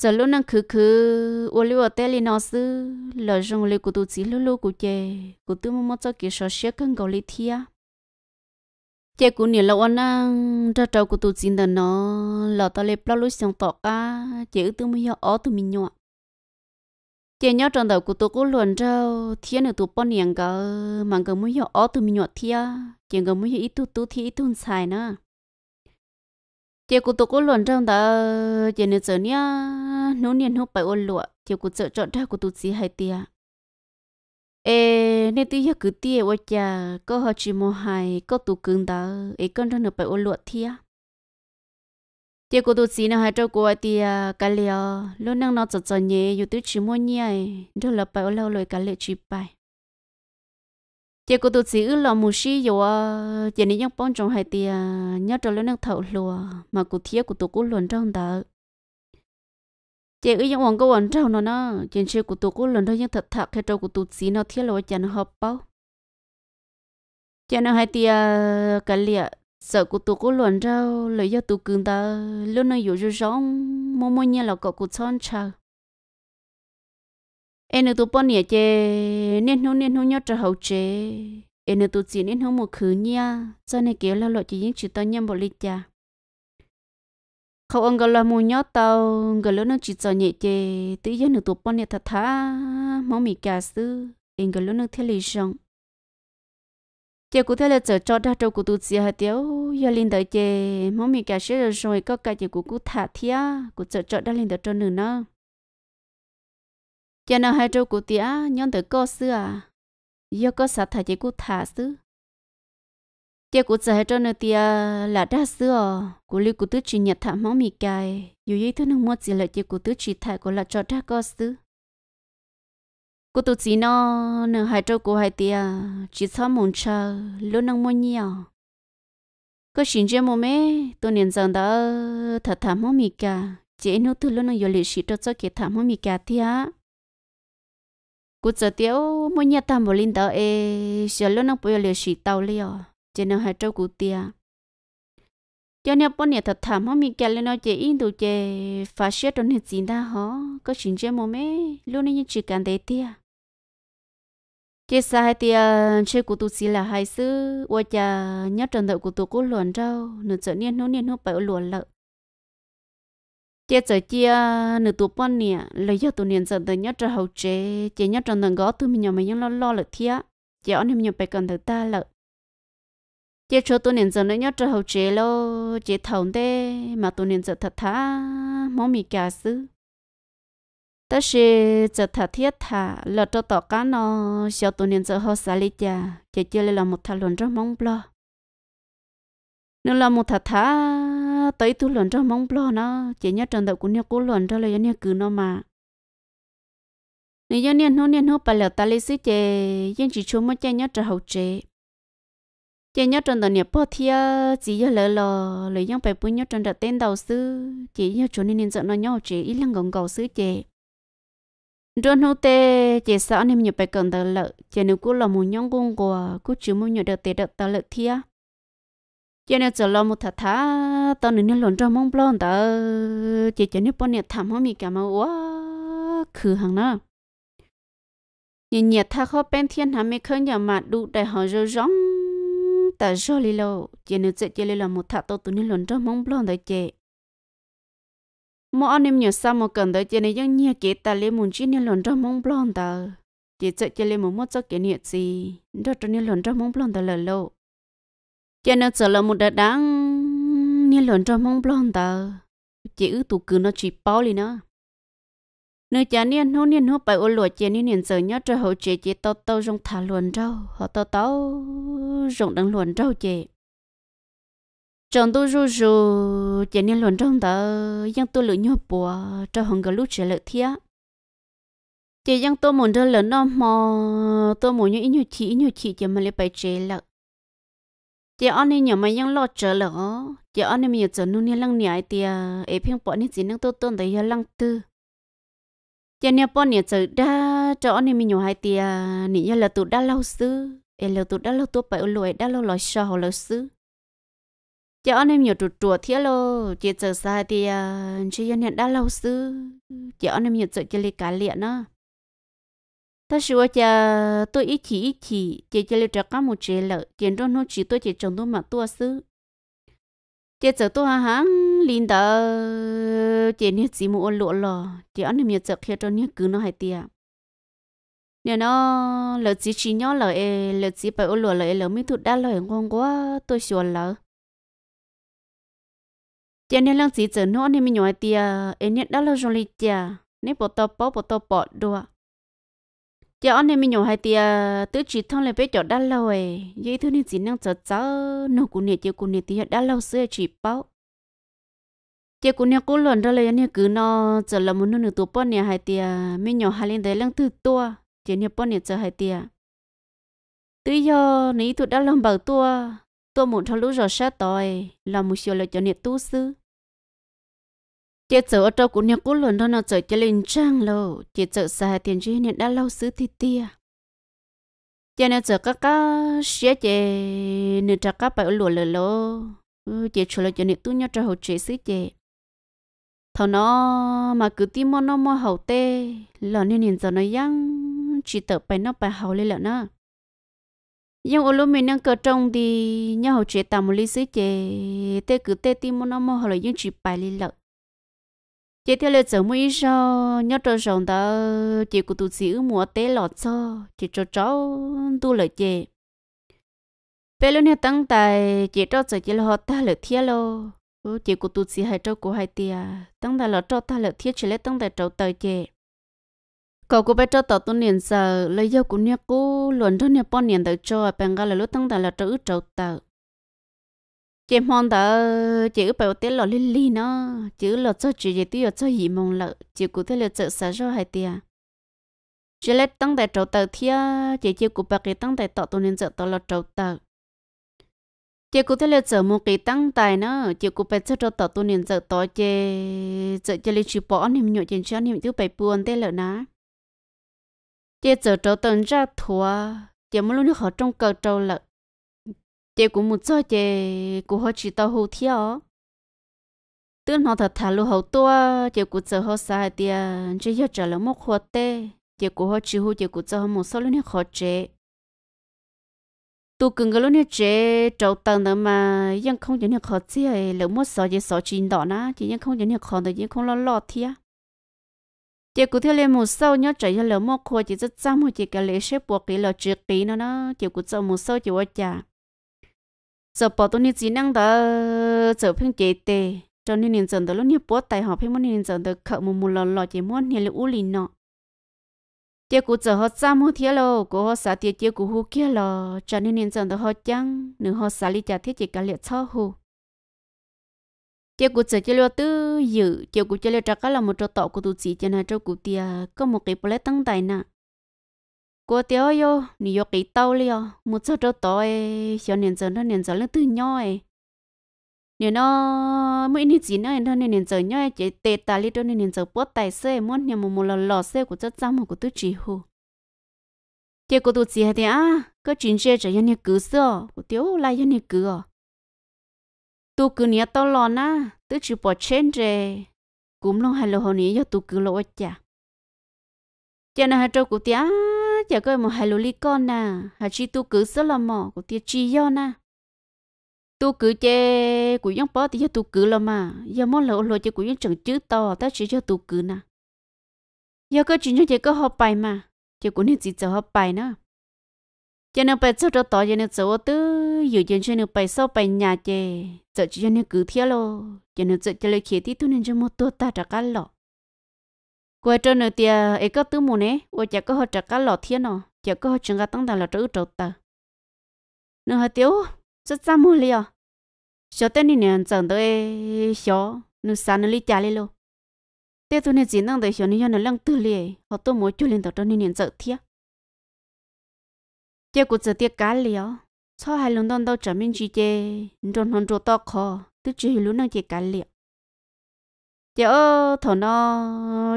giờ lúc năng khứ khứ ô liu ở tê li nó sư lỡ dùng li cụ tu chỉ lúc lúc cụ chè cụ tu mua mua cho kỹ sở sẽ cần cầu li thia chè cụ nhiều lâu anh năng ra trâu cụ tu chỉ đàn nó lỡ tao li plau lúc xong tọt cả chè tu mua yo ó tu mình nhọ chè nhọ trong đầu cụ tu cố luận trâu thiên nữa tù bón niệm cả mà cái mua yo ó tu mình nhọ thia chè cái mua yo ít tu tu thì ít tu xài nữa chị cụ tôi có luận trong đó chị nữ giờ nha nấu niên hút bài ôn luận, chị cụ chợ chọn ra của tụ gì hay tia ê nên tuy hiếc cứ tia quá cha có họ chỉ mua hay có tụ cứng đó ấy con trong được phải ôn lụa thia chị cụ tụ gì nào hai cho của ấy tia cái liều luôn năng nó chợ chợ nhẹ dù tứ chỉ mua nhẹ đó là phải ôn lâu rồi cái lệ chỉ bài chị cô tụt sĩ lo mù xí yo chỉ ní nhóc bông trong hai tia nhớ trở lên nước thầu lùa mà cụ thiếc của tôi cũng luồn trong đó, chỉ ấy những hoàng cơ hoàng trong nó nó chị chưa cụ tụt cụ luồn trong những thật thật cái trâu của tụt sĩ nó thiếc lo chị nó hợp bao chỉ nó hai tia ờ, cái liệt sợ của tôi cũng luồn trong lấy cho tôi cứng ta luôn nó dụ dụ rong mỗi mồm nhẹ là có cụ chọn chờ em nữa tụi bọn nhẹ chơi nên hông nên hông nhớ trở hậu chê em nữa tụi chỉ nên hông một khứ nha cho nên kiểu là lộ chỉ những chuyện tao nhầm bộ lịch cha khâu ông gọi là muốn nhớ tao gọi là nó chỉ cho nhẹ chơi tự nhiên nữa tụi bỏ nhẹ thật thà máu mì cà sư em gọi là nó thế lý rộng chơi cụ thế là chờ cho đa trâu cụ tụt xì hạt tiêu giờ linh tới chơi máu mì cà sư rồi có cái gì cụ cụ thả thia cụ chờ cho đa linh tới cho nữa nữa cho nên hai trâu của tía nhon tới co xưa à do có sạch thà chỉ cụ thả xứ chỉ cụ sợ hai trâu nữa tía là đa xưa cụ lưu cụ tứ chỉ nhật thả máu mì cài dù gì thứ nước mua chỉ lại chỉ cụ tứ chỉ thả cụ là cho đa co xứ cụ tụ chỉ nó nửa hai trâu cụ hai tía chỉ sao mong chờ luôn năng mua nhiều có xin chơi mua mẹ tôi nên rằng đó thật thả máu mì cài, chỉ nô thứ luôn năng yêu lịch sử cho cho cái thả máu mì cài thì á cú giờ tiếu mỗi nhà tam bộ linh tao e sợ lúc nó bây giờ xì tàu liền cho nên hai trâu cú tia cho nên bọn nhà thật thảm không mình kẹt lên nó chỉ in đồ chỉ phát xét trong hết gì đó hả có chuyện chơi mồm ấy lúc này chỉ cần để tia chơi xa hai tia chơi cú tu xí là hai sư ôi cha nhớ trần đợi cú tu cú luồn rau nửa giờ niên nô niên nô bảy luồn lợn chế giờ chia nửa tuổi bao nè lấy giờ tuổi niên dần tới nhớ cho hậu chế chế nhớ cho nàng gõ tụi mình nhỏ mà nhớ lo lo lợi thia chế anh em nhỏ bé cần thật ta lợi chế cho tuổi niên dần nữa nhớ cho hậu chế lo chế thầu đê mà tuổi niên dần thật thà mong mì cả xứ ta sẽ trở thà thiết thà lợi cho tỏ cá nó cho tuổi niên dần họ xả lý cha chế chia lại là một thà luôn rất mong lo nếu là một thà thà tới tu luận cho mong lo nó chỉ nhớ trần đạo của nhau cố luận cho lời nhau cứ nó mà nếu nhau nhau nhau nhau bà lẹo ta lấy xí chè nhưng chỉ chúng mới chơi nhau trở hậu chế chơi nhau trần đạo nhau bỏ thia chỉ nhớ lỡ lò lấy nhau bài bún nhớ trần đạo tên đầu sư chỉ nhớ chúng niên nên sợ nó nhau chế ít lăng gồng cầu sứ chè trôn hậu tê chỉ sợ niệm nhớ bài phải cần đầu lợ chỉ nếu cố là một nhóm cung của cố chứ muốn nhau được tê được ta lợ thia cho nên giờ lo một thà thà tao nên lộn trong mong blon đó, chỉ cho nên bọn nhiệt thầm họ mì cả mà quá khứ hàng nó nhìn nhiệt tha khó bên thiên hà mê khơi nhà mà đủ đại họ rơ rong ta rơ lì lô chỉ nên chỉ chỉ lo một thà tao tụi nên lộn trong mong blon đó, chị mỗi anh em nhớ sao một cần tới chỉ nên những nhiệt kỹ ta lấy muốn chiếc nên lộn trong mong blon đó, chỉ cho chỉ lấy một mất cho cái niệm gì đó cho nên lộn trong mong blon đó là lâu cho nên giờ là một đợt đáng nên lần trong mong blon tờ chỉ ư tụ cứ nó chỉ bao đi nó nơi cha niên hô niên hô bài ô lụa chè niên niên giờ nhớ cho hậu chè chè tao tao rong thả luồn rau họ tao tao rong đang luồn rau chè chồng tôi rú rú chè niên luồn trong tờ nhưng tôi lựa nhau bùa cho hồng gà lúc chè lựa thía chè nhưng tôi muốn cho lớn nó mò tôi muốn như ít nhiều chị như chị chè mà lấy bài chè lợt chị anh em nhà lo chờ lỡ chị anh em nhà chờ nung nha lăng nhảy thì ấy phiên bọn này chỉ năng tốt tốt đấy lăng tư chị nhà bọn nhà chờ đã, cho anh em nhà hai thì nị nhà là tụ đa lâu sư em là tụ đã lâu tụ bảy lùi đã lâu lòi sò lâu sư chị anh em nhà trụ trụ thế lo chị chờ xa thì chị nhà đã lâu sư chị anh em nhà chờ chơi lấy cả liệt nữa ta sĩ wa cha tôi ít chỉ ít chỉ chỉ chỉ lưu trả cá một chế lợ tiền đó nó chỉ tôi chỉ trồng tôi mà tôi xứ chỉ giờ tôi hàng linh đó chỉ nhớ chỉ một lụa lò chỉ ăn niệm giờ kia cho nhớ cứ nó hay tiệt nè nó lợ chỉ chỉ nhớ lợ e lợ chỉ phải lụa lợ lợ mới thụt đã lợ ngon quá tôi xuân lợ chỉ nên lăng chỉ giờ nó nên mình nhớ tiệt e nhớ đã lợ rồi tiệt nên bỏ tao bỏ bỏ tao bỏ được giờ anh em mình nhổ hai tia tứ chỉ thông lên biết chỗ đã lâu ấy vậy thứ này chỉ năng chờ cháu nó cũng nè chơi cũng nè thì đã lâu xưa chỉ bao chơi cũng nè cố lần ra anh nè cứ nó chờ là muốn nó nửa tuổi bọn nè hai tia mình nhổ hai lên đấy lăng thứ to, chơi nè bọn nè chờ hai tia tứ giờ nãy tụi đã làm bảo to, to một thằng lũ rồi sát tội làm một số là cho nè tu sư chị chợ ở trong cũng nhà cố lần đó nó chợ cho lên trang lô chị chợ xa tiền chứ nên đã lâu xứ thì tia chị nên chợ các cá xé chị nên trả các bài lùa lừa lô chị chủ là cho nên tu nhau cho hậu chế xứ chị thằng nó mà cứ tim nó mà hậu tê là nên nhìn cho nó yăng chỉ tớ bài nó bài hậu lên lợn nó nhưng ở lúc mình đang cờ trong thì nhau hậu chế tạm một ly xứ chị tê cứ tê tim nó mà hậu là những chỉ bảy lên lợn chỉ theo lời giống mấy sao nhớ cho rằng ta chỉ của tụi giữ mua té lọt cho chỉ cho cháu tu lợi chị bé lúc này tăng tài chỉ cho chỉ chỉ họ ta lợi thiệt lo chỉ của tụi sĩ hai cho của hai tia tăng tài là cho ta lợi thiệt chỉ lấy tăng tài cháu tài chị cậu cô bé cho tao tu niệm giờ lấy dâu của nhà cô luận cho nhà bọn niên tới cho bằng cái là lúc tăng tài là cháu cháu tao chỉ mong đó chỉ bảo tiết lọ lì lì nó chỉ lọ cho chỉ gì tiêu cho gì mong lợ chỉ cụ thể là chợ xã cho hai tia chỉ lấy tăng tại trâu tàu thia chỉ chỉ cụ bạc cái tăng tại tọt tuần chợ tọt là trâu tàu chỉ cụ thể là chợ một cái tăng tại nó chỉ cụ bạc cho trâu tọt tuần chợ tọt chỉ chợ chỉ lấy chịu bỏ niệm nhộ chỉ cho niệm thứ bảy buồn thế lợ ná chỉ chợ trâu tuần ra thua chỉ muốn lúc họ trong cờ trâu lợ chị cũng một chỗ chị cũng họ chỉ tao hậu theo tức nọ thật thà lu hậu tua chị cũng chờ họ sai tiền à, chỉ giờ trả lời một khoa tê chị cũng họ chỉ hậu chị cũng cho họ một số lúc họ chị tu cưng cái lúc này chị trâu tầng đó mà vẫn không nhận được họ chị ấy lỡ mất sợ chị sợ chuyện đó na chị vẫn không nhận được họ thì vẫn không lo lo thia chị cũng theo lên một sâu nhớ chạy cho lỡ mất khoa chị rất chăm chị cái lễ xếp buộc cái lỡ chị kỹ nó nó chị cũng cho một sâu chị qua chả giờ bỏ tôi nên chỉ năng đó giờ phim chế tê cho nên nên dần đó lúc nhiều bố tài họ phim muốn nên dần đó khẩu một một lò lò chỉ muốn nhiều là u lì nọ chế cụ giờ họ ra mua thiệt lo của họ xả tiền chế cụ hú kia lo cho nên nên dần đó họ chăng nửa họ xả lý trả thiết chỉ cả liệt sau hù chế cụ giờ chế lo tư dự chế cụ chế lo trả cả là một chỗ tọ của tụ chỉ cho nên chỗ cụ tia có một cái bố lẽ tăng tài nè cô tiêu yo nị yo kỹ tàu li một số chỗ tàu ấy cho nên giờ nó nên giờ nó từ nhỏ ấy nên nó mấy nị chỉ nó nó nên giờ nhỏ chỉ tê ta li đó nên giờ bớt tài xe muốn nhà một một lò lò xe của chất giam của tôi chỉ hù chỉ có tôi chỉ hay à có chuyện gì chỉ cho cứ sợ của tiêu lại cho cứ à tôi cứ nhớ tao lo na tôi chỉ bỏ trên rồi cũng luôn hay là hồi nãy giờ tôi cứ lo chả cho nào hai trâu của tiêu giờ coi mà hai lô li con nà hà chi tu cứ sớ là mỏ của tia chi do nà tu cứ chê của dân bó thì cho tu cứ là mà giờ món lỗ lỗ chê của dân chẳng chữ to ta chỉ cho tu cứ nà giờ có chuyện cho chê có học bài mà chê của nên chỉ cho học bài nữa cho nên bài sau đó tỏ cho nên sau tư dù cho nên bài sau bài nhà chê giờ chỉ cho nên cứ thiệt lo cho nên giờ cho lời kia thì tu nên cho một tu ta đã cả lọ quay trở nữa thì ấy có tứ mù nè qua chả có họ chả cá lọ thiên nọ chả có họ chả cá tăng đàn là trâu trâu ta nữa hả tiêu rất xa mù liền cho tên đi nè chẳng tới cho nữa sáng nữa đi chả đi luôn thế tôi nè chỉ năng để cho nên cho nó lăng tư liền họ tôi muốn cho lên tàu cho nên nè chợ thiên chế cũng chợ tiệc cá liền sau hai lần đón đâu chả mình chỉ chế đón hòn trâu to khó tức chỉ lúc năng chế cá liền tiểu thọ nó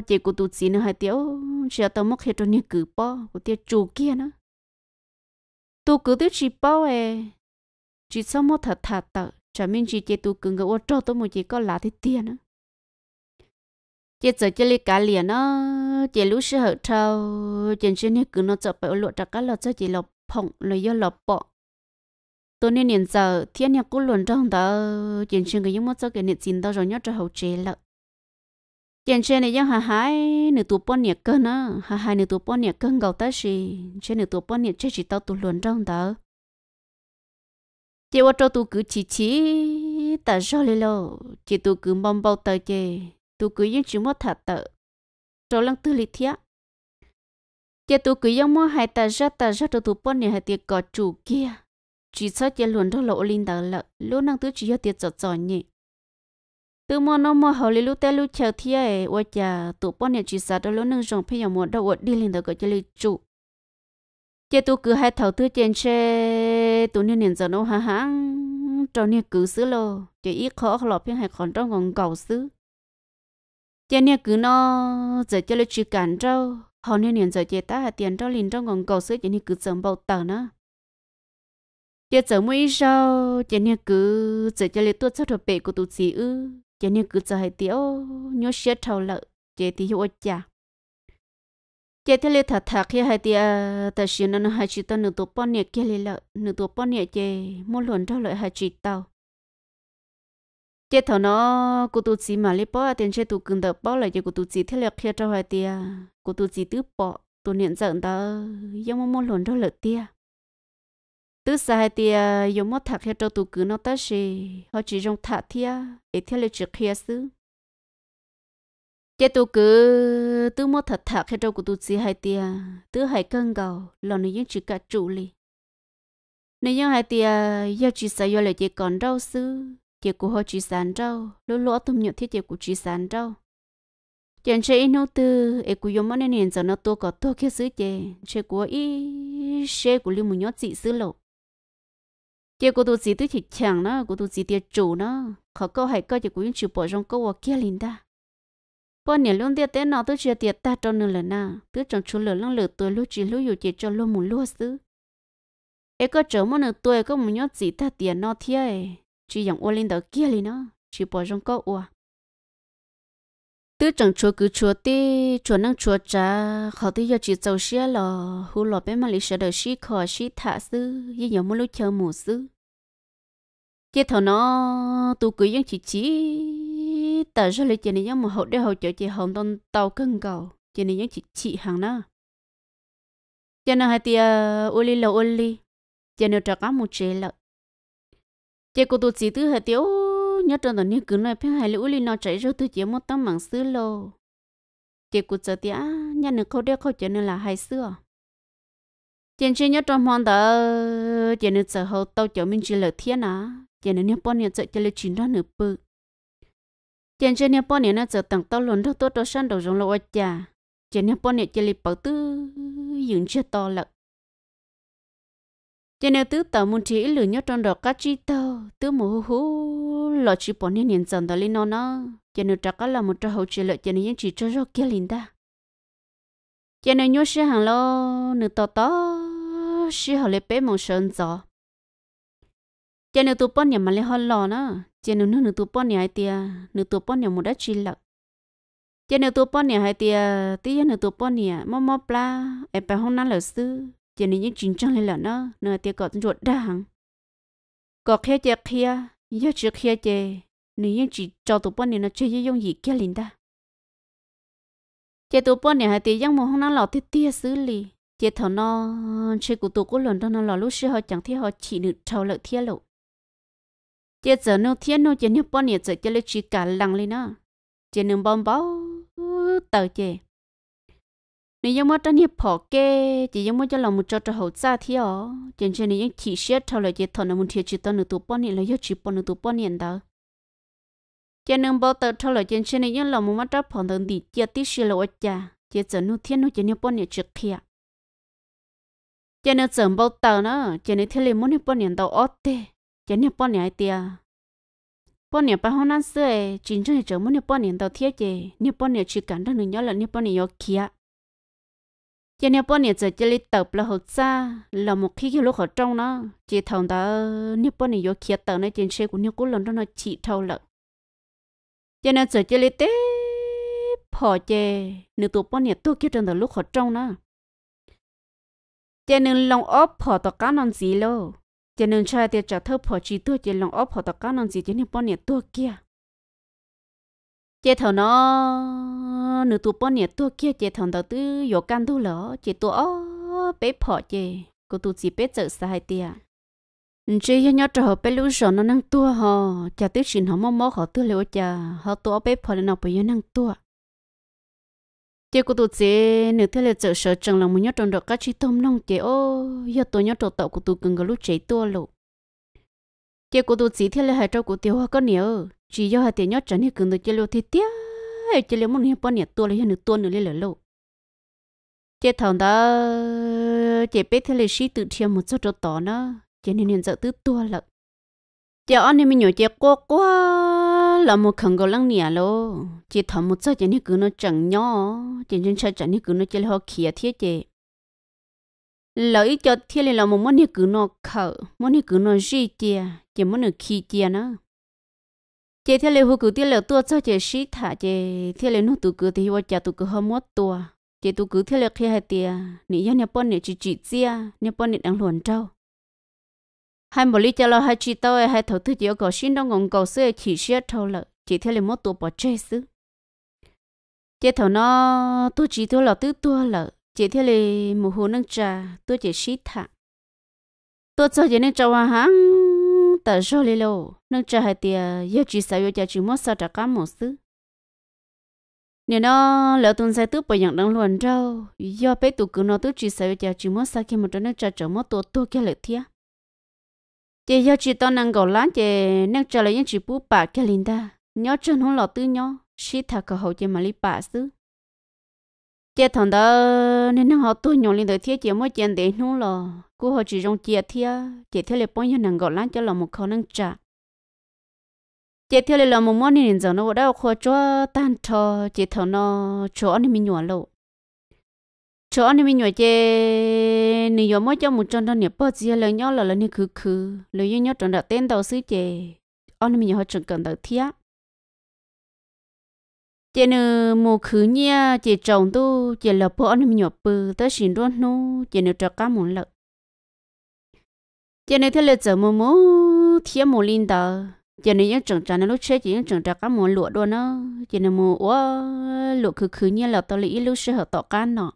chỉ cụ tụt xí nữa hay tiểu chỉ tao mất hết cho như cử bó của tiểu chủ kia nó, tụt cứ tiêu chỉ bao ấy chỉ sau mà thật thật tờ chả mình chỉ chỉ tụt cứng cái ô trâu tôi một chỉ có lá thì tiền nữa chỉ giờ chỉ lấy cả liền nó chỉ lúc sửa hở trâu chỉ chỉ như cứ nó chọc phải lộ trạc cá lọt cho chỉ lọt phồng rồi do lọt bọ tôi nên hiện giờ thiên nhà cũng luồn trong đó chỉ chỉ cái những món cho cái nền xin đó rồi nhớ cho hậu chế lợi chèn chèn này giống hà hai nửa tuổi bốn nhiệt cơn á hà hai nửa tuổi bốn nhiệt cơn gầu tới gì chèn nửa tuổi bốn nhiệt chết chỉ tao tụi luận trong đó chỉ qua cho tụi cứ chỉ chỉ ta cho lên lô, chỉ tụi cứ mong bao tờ chị tụi cứ những chuyện mất thật tờ cho lăng tư lý thiá chỉ tụi cứ giống mua hai ta ra ta ra cho tụi bốn nhiệt hai tiệt cọ chủ kia chỉ sợ chỉ luận trong lộ linh tờ lợ lúc năng tứ chỉ hai tiệt giọt giọt nhỉ từ mò nó mò hầu lý lúc tê lúc chờ thia ấy ô chà tụ bọn nhà chỉ sát đó lúc nâng dòng phía nhỏ đâu ô đi lên đó có chơi lý trụ chế tụ cứ hai thầu tư trên xe tụ nên nền giờ nó hà hãng trò nè cứ xứ lô chế ít khó khó lọp phía hai khón trong còn cầu xứ chế nè cứ nó giờ chơi lý chỉ cản trâu họ nên nền giờ chế ta hà tiền trâu liền trong còn cầu xứ chế nè cứ dần bầu tờ nữa chế giờ mỗi sao, chế nè cứ giờ chơi lý tuốt sao được bể của tụ sĩ ư chỉ nên cứ cho hai tiếu nhớ sẽ thầu lợ chỉ thì hiệu chả chỉ thế là thật thật khi hai tiếu thật sự nó hai chỉ tao nửa tuổi bao nhiêu kia lợ nửa tuổi bao nhiêu chỉ một lần thâu lợi hai chỉ tao chỉ thầu nó cô tu chỉ mà lấy bao tiền chơi tu cần đỡ bao lại chỉ cô tu chỉ thế là khi cho hai tiếu cô tu chỉ tứ bỏ tu niệm giận đó giống một lần thâu lợi tiếu tứ sao hai tia dùng mất thạc theo tụ cứ nó ta gì họ chỉ dùng thạc thia để theo lịch trực kia xứ chế tụ cứ tứ mất thạc thạc theo tụ của tụ gì hai tia tứ hai cân gầu lò này những chỉ cả trụ li này những hai tia do chỉ sao giờ lại chỉ còn đâu xứ chế của họ chỉ sản đâu lỗ lỗ tụm nhộn thiết chế của chỉ sản đâu chẳng chế nó từ ấy cũng dùng món này nên cho nó tua có tua khi xứ chế chế của ý chế của lưu mù nhót chỉ xứ lộc giờ cô tôi chỉ tôi chỉ chẳng nó cô tôi chỉ tiệt chủ nó khó câu hay câu chỉ cũng chịu bỏ trong câu kia liền ta bao nhiêu luôn tiếc tên nó tôi chưa tiệt ta trong nửa lần nào tôi trong chú lửa lăng lửa tôi lúc chỉ lúc dù chỉ cho luôn một lúa xứ ấy có chỗ mà nửa tuổi có một nhóc chỉ ta tiếc nó thiê chỉ dòng ô lên đó kia liền nó chỉ bỏ trong câu ua tư chẳng chúa cứ chúa tê chúa năng chúa cha họ tư giờ chỉ giàu xe lò hú lò bé mà lì sợ đời xí khó xí thả sư như nhóm mua lúc chờ mù sư chế thọ nó tu cứ dân chỉ chỉ tại sao lại chuyện này giống mà hậu để hậu chở chị hồng tôn tàu cân cầu chuyện này giống chị chị hàng na cho nên hai tia uli là uli cho nên trả cá một chế lợ chế cô tu chỉ thứ hai tiêu nhớ trong tao nhớ cứ nói phim hài lũ li nó chạy râu từ chỉ một tấm mảng xứ lô tiệc của giờ tiã nhà nước câu đeo câu nên là hài xưa tiền chơi nhớ trong mòn tờ tiền nước giờ hậu tàu chở mình chỉ lợi thiên á tiền nước nhớ bọn nhớ chạy cho lấy chín đó nửa bự tiền chơi nhớ bọn nhớ nó giờ tặng tàu lớn đó tốt đó săn đầu rồng lô cha tiền nhớ bọn nhớ chỉ lấy bảo tư dựng chưa to lợt cho nên tứ tàu muốn chỉ lửa nhớ trong đó các chi tàu tứ mù hú lọ chỉ bỏ nên nhìn dần đó lên nó nó cho nên chắc là một trong hậu chỉ lợi cho nên những chỉ cho rõ kia linh ta cho nên nhớ xe hàng lo nửa to to xe họ lấy bé màu sơn gió cho nên tụ bọn nhà mà lấy họ lò nó cho nên nửa tụ bọn nhà ai tia nửa tụ bọn nhà một đã chỉ lợi cho nên tụ bọn nhà hai tia tí nửa tụ bọn nhà mò mò pla em phải không năn lời sư chỉ nên những chính trang lên là nó nó tiệt cọ ruột đàng cọ kia chè kia nhớ chữ kia chè nên những chỉ cho tụi bọn này nó chơi với dùng gì kia liền ta chè tụi bọn này hay tiệt giang mồ hông nó lọ tiệt tiệt xử lý chè thằng nó chơi của tụi cô lần đó nó lọt lúc xưa họ chẳng thấy họ chỉ được trâu lợi thiệt lộ chè giờ nó thiệt nó chè nhớ bọn này giờ chơi lấy chỉ cả lăng lên nó chè nương bom bao tờ chè nếu mà mất nhiều phò kê chỉ giống mất cho lòng một cho cho hậu gia thì ó trên trên này những chỉ xét thâu lại chỉ thằng nó muốn thiệt chỉ tao nửa tuổi bao nhiêu là do chỉ bao nửa tuổi bao nhiêu đó trên nương bao tờ thâu lại trên trên này những lòng một mắt đáp phòn thằng đi chỉ tí xíu là ớt cha chỉ giờ nửa thiên nửa chỉ nhiều bao nhiêu trước kia trên nửa giờ bao tờ nữa trên nửa thiên liền muốn nhiều bao nhiêu đâu ớt tê trên nhiều bao nhiêu tia bao nhiêu bao hôm nay xưa chính trên này chờ muốn nhiều bao nhiêu đâu thiết gì nhiều bao nhiêu chỉ cản được nửa nhớ là nhiều bao nhiêu kia cho nên bọn này giờ chỉ lấy tập là học xa là một khi cái lúc học trong nó chỉ thằng đó nếu bọn này vô kia tập nó trên xe của nếu cố lần đó nó chỉ thâu lợ cho nên giờ chỉ lấy tế họ chơi, nửa tụi bọn này tôi kia trong đó lúc học trong nó cho nên lòng ốp họ tọt cá non gì lô cho nên cha thì trả thơ họ chỉ tôi chỉ lòng ốp họ tọt cá non gì cho nên bọn này tôi kia chế thằng nó nửa tuổi bọn nhẹ tuổi kia chế thằng đầu tư vô căn thu lỡ chế tuổi tua bé phỏ chế cô tuổi chỉ bé sợ sai tiệt chế nhớ nhớ trở bé lũ sợ nó năng tuổi họ cha tức sinh họ mò mò họ tua liệu chả họ tua bé phỏ nó bây giờ năng tuổi chế cô tuổi chế nửa thế là sợ sợ chẳng là muốn nhớ trong được các chi tôm nong chế ó giờ tuổi nhớ trở tàu của tuổi cần cái lũ chế tuổi lộ chế cô tuổi chỉ thế là hai trâu của tiêu hoa có nhiều chỉ do hai tiền nhót trần thì cần được chơi lâu thì tiếc chơi lâu muốn hiệp bao nhiêu tua lấy hiệp tua nữa lấy lâu chế thằng đó chế biết thế là sĩ tự thiêm một số chỗ tỏ nó chế nên hiện giờ tự tua lận chế anh em mình nhớ chế quá quá là một khẩn cầu lăng nhẹ lo chế thằng một số chế nên cứ nó chẳng nhỏ chế nên chơi chẳng nên cứ nó chơi họ kia thiết chế lợi cho thiết là một món này cứ nó khở món này cứ nó gì chia chế món này khía chia nó chị theo lời hồ cứ tiêu lời tua cho chị sĩ thả chị theo lời nó tụ cứ thì hoa chả tụ cứ hôm mốt tua chị tụ cứ theo lời khi hai tia nị do nhà bọn nị chỉ chỉ chia nhà bọn nị đang luồn trâu hai bộ lý cho lo hai chị tao hai thầu thứ chị có xin đông ngọn cầu xưa chỉ xưa thâu lợi chị theo lời mốt tua bỏ chơi xứ chị thầu nó tôi chỉ tôi là tứ tua lợi chị theo lời mù hồ nâng trà tôi chỉ sĩ thả tôi cho chị nên trâu hàng tờ rô lê lô nâng chờ hai tia yêu chỉ sao yêu chờ chỉ mất sao trả cá một xứ nếu nó lỡ tuần sai tước bởi nhận đang luồn râu, do bé tụ cứ nó tước chỉ sao yêu chờ chỉ mất sao khi một trận nâng chờ chờ mất tổ tổ kia lệ thia chị yêu chỉ to năng gầu lán chị nâng chờ lại những chỉ bú bà kia linda nhớ chân không lọt tư nhớ xí thà cờ hậu chị mà li bà xứ chế thằng đó nên nó họ tôi nhồi lên tới thiết chế mỗi chuyện để nó lo cô họ chỉ trong chế thiết chế thiết là bao nhiêu nàng gọi lắm cho là một khó năng trả chế thiết là một món nên giờ nó đã khó cho tan thò chế thằng nó chỗ anh mình nhồi lâu, chỗ anh mình nhồi chế nên nhồi mỗi cho một trăm đó nhiệt bao giờ là nhau là là nên khứ khứ lấy nhau tròn đã tên đầu sứ chế anh mình nhồi trần cần đầu thiết chị nữ mù khứ nhia chị chồng tu chị lợp bỏ nên nhọp bự tới xin luôn nô chị nữ cho cá muốn lợp chị nữ ờ, thấy lợp giờ mù thiếu mù linh tờ chị nữ những trồng trà nó lúc chết chị những trồng trà cá muốn lụa đua nó chị nữ mù ủa lụa khứ khứ nhia lợp tao lý lúc sẽ hợp tọ cá nọ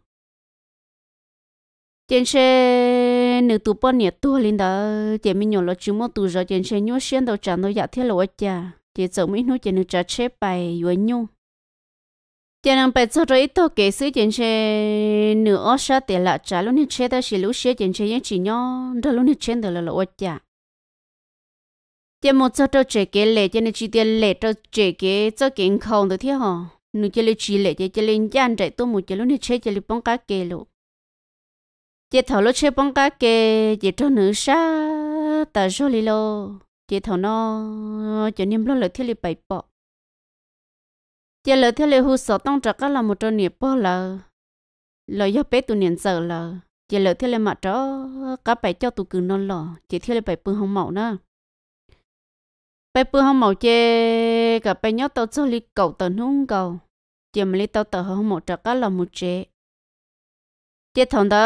chị sẽ nữ tu bao nhiêu tu linh tờ chị mình nhọp lợp chứ mù tu rồi chị sẽ nhốt xiên đầu trà nó dạ thiết lụa chả chị giờ mới nói chị nữ trà chết bài vừa nhung tiền năng bây cho rồi tôi kể sự chuyện xe nửa sa tiền là trả luôn hết xe ta chỉ lúc xe chuyện xe những chỉ nhau đó luôn hết xe đó là lỗi chả tiền một giờ tôi chỉ cái lệ cho nên chỉ tiền lệ tôi chỉ cái cho kiện không được thế hả nửa chỉ lấy chỉ lệ cho cho lên gian chạy tôi một chỉ luôn hết xe chỉ lấy bóng cá kê luôn chỉ thầu lúc xe bóng cá kê chỉ cho nửa sa ta rồi lì lô chỉ thầu nó cho nên lúc lợi thiết lý bảy bọ giờ lỡ theo lệ hú sổ tông trạc là một trò nghiệp bơ lờ lỡ do bé tụ niệm sợ lờ giờ lỡ theo lệ mặt tró cả bảy cho tụ cử non lò chỉ theo lệ bảy bưng hồng mẫu nữa bảy bưng hồng mẫu chê cả bảy nhớ tao cho lý cầu tờ nung cầu giờ mà lý tao tờ hồng mẫu trạc là một chế chế thằng đó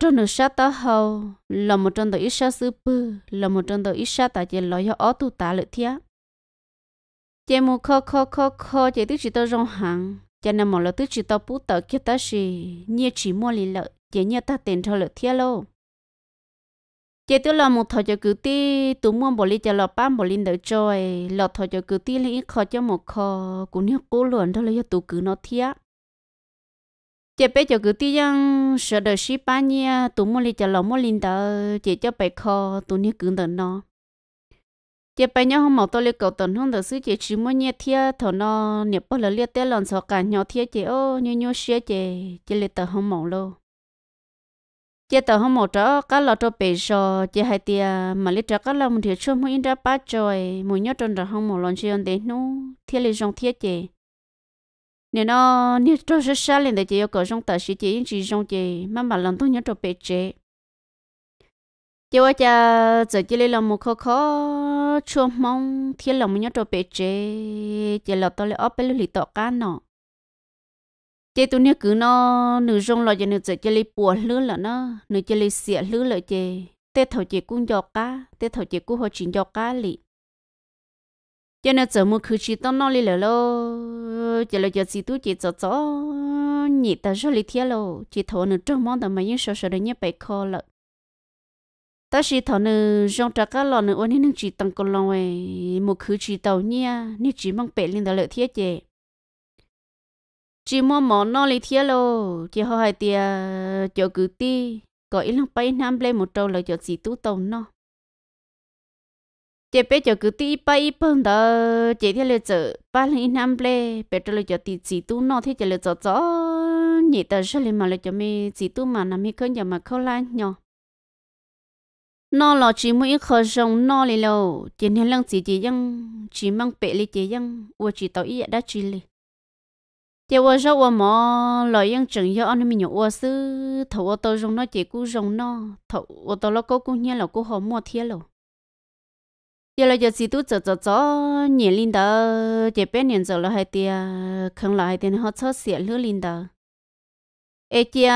trong nước sát tao hầu là một trong đó ít sát sư bư là một trong đó ít sát tại chế lỡ do ó tụ tá lợi thiếc chế mu kho kho kho kho chế tứ chỉ tao rong hàng cho nên mọi lần tứ chỉ tao bút tao kia ta xì nhia chỉ mua lì lợ chế nhia ta tiền cho lợ thiệt lô chế tứ là một thời cho cứ ti tụ mua bỏ lì cho lọ bán bỏ lì đỡ chơi lọ thời cho cứ ti lì khó cho một kho cũng nhia cố luận thôi là tụ cứ nó thiệt chế bé cho cứ ti rằng sợ đời ship bán nhia tụ mua lì cho lọ mua lì đỡ chế cho bé khó tụ nhia cứ đỡ nó chế bây nhau không mạo tôi lấy cầu tận không được sự chế chỉ muốn nhẹ thia thọ nó nhẹ bao là liệt té lần sau cả nhau thia chế ô nhau nhau xia chế chế liệt tờ không mạo lo chế tờ không mạo trở cá lò cho bể sò chế hai tia mà liệt trở cá lò mình thiệt chôm muốn ra ba trời muốn nhớ trơn trở không mạo lần chơi ăn đấy nu thia lấy trong thia chế nên nó nhớ trơn số xa lên để chế yêu cầu trong tờ sẽ chế yên chỉ trong chế mà mà lần tôi nhớ cho bể chế chỉ ว่า cha giờ chỉ lấy lòng một khó khó chua mong thiên lòng mình nhớ trò bể chế chỉ là tôi lấy ốp bể lì tọ cá nọ chỉ tu nhớ cứ nó nửa rong lo giờ nửa giờ chỉ lấy bùa lứa là nó nửa chỉ lấy xịa lứa là chè tết thầu chỉ cũng giọt cá tết thầu chỉ cũng họ chỉ giọt cá lì cho nên giờ mua cứ chỉ tao nói lì là lo chỉ là giờ chỉ tôi chỉ cho cho nhị ta rồi lì thiên lo chỉ thầu nửa trông mong tao mà những sợ sợ đấy nhớ bể khó lợi ta chỉ thọ nữ trong trà cá lò nữ ôn nên chỉ tăng con lòng ấy một khứ chỉ tàu nha nên chỉ mong bể linh đó lợi thiết chế, chỉ mong mỏ nó lấy thiết lô chỉ họ hai tia cho cứ ti có ít lòng bay nam lên một trâu là cho chỉ tú tàu nó chỉ bé cho cứ ti bay ít bông đó chỉ theo lời chợ ba lên nam lên bé cho là cho ti chỉ tú nó thiết cho lời cho cho nhị ta xử lý mà lời cho mi chỉ tú mà nằm mi cơn giờ mà khâu lan nhau nó lo chỉ mỗi khờ rồng nó lì lầu tiền thiên lăng chỉ chỉ dân chỉ mang bệ lì chỉ dân ua chỉ tàu ý đã chỉ lì tiền ua rau ua mò lời dân chừng do anh mình nhổ ua sư thầu ua tàu rồng nó chỉ cú rồng nó thầu ua tàu lo cố cú nhia là cú họ mua thiên lầu tiền là giờ chỉ tu chờ chờ chờ nhẹ linh đó tiền bên nhận giờ là hai tiền không là hai tiền họ cho xỉa lứa linh đó ê chia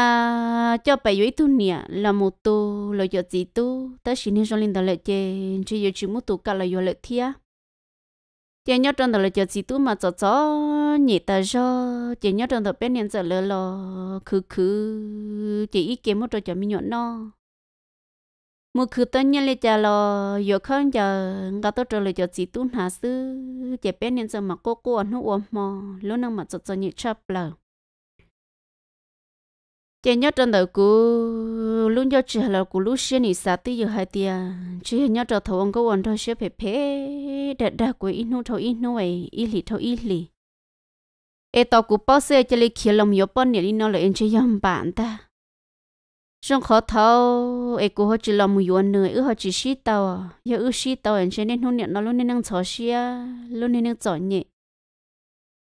cho bảy dưới tu nè là một tu là giờ gì tu ta xin nên cho linh đạo lệ chê chỉ giờ chỉ một tu cả là giờ lệ thia chỉ nhớ trong đạo lệ giờ gì tu mà cho cho nhị ta cho chỉ nhớ trong đạo bên nhân giờ lỡ lo khứ khứ chỉ ý kiến một trò cho mình nhọn no một khứ ta nhớ lệ cha lo giờ không giờ ngã tới trong lệ giờ gì tu hà sư chỉ bên nhân giờ mà cố cố anh uống mò lúc nào mà cho cho nhị chấp lời chị nhớ trong đầu cũ luôn nhớ chị là cũ lúc xưa này sao tí giờ hai tia chị nhớ trong thầu ông có quan thâu xưa phê phê đặt đặt của ít nô thâu ít nô ít lì thâu ít lì ê tao cũng bao giờ chị lấy kia lòng yếu bao nhiêu nó là em chơi yam bạn ta trong khó thâu ê cũ họ chỉ lòng mùi yuan nữa ư họ chỉ xí tao giờ ư xí tao anh chơi nên hôn nhận nó luôn nên đang chó xia luôn nên đang chó nhẹ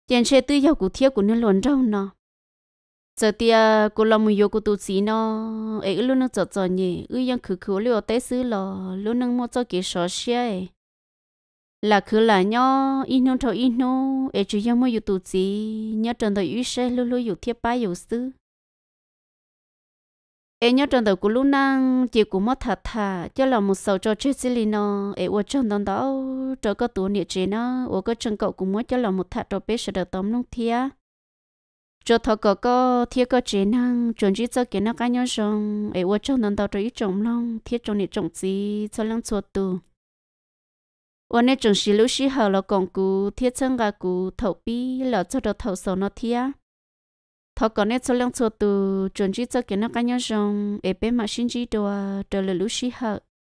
chị chơi tư giờ cũng thiếu cũng nên luôn trong nó giờ tia cô làm mình yêu cô tu sĩ nó ấy luôn nó chợt chợt nhỉ ư yang khứ khứ liệu tế xứ lò luôn nó mua cho cái sọ xe là khứ là nhó ít nó thôi ít nó ấy chú yang mua yêu tu sĩ nhớ trần đời yêu xe luôn luôn yêu thiết ba yêu xứ ấy nhớ trần đời của lúc năng chỉ cô mất thà thà cho là một sầu cho chết xí nó ấy uo chân đón đó cho có tu niệm chế nó uo có chân cậu cũng muốn cho là một thà cho bé sợ đợt tóm nông thia cho thọ có có thiết có chế năng chuẩn chỉ cho cái nó cá nhân xong ấy vợ chồng nông tàu cho ít trồng long thiết trồng này trồng gì cho lăng cho tu vợ này trồng xí lúa xí hào là còn cú thiết chân gà cú thầu bi là cho được thầu sầu nó thiết thọ có này cho lăng cho tu chuẩn chỉ cho cái nó cá nhân xong ấy bên mà sinh chỉ đồ trở lại lúa xí hào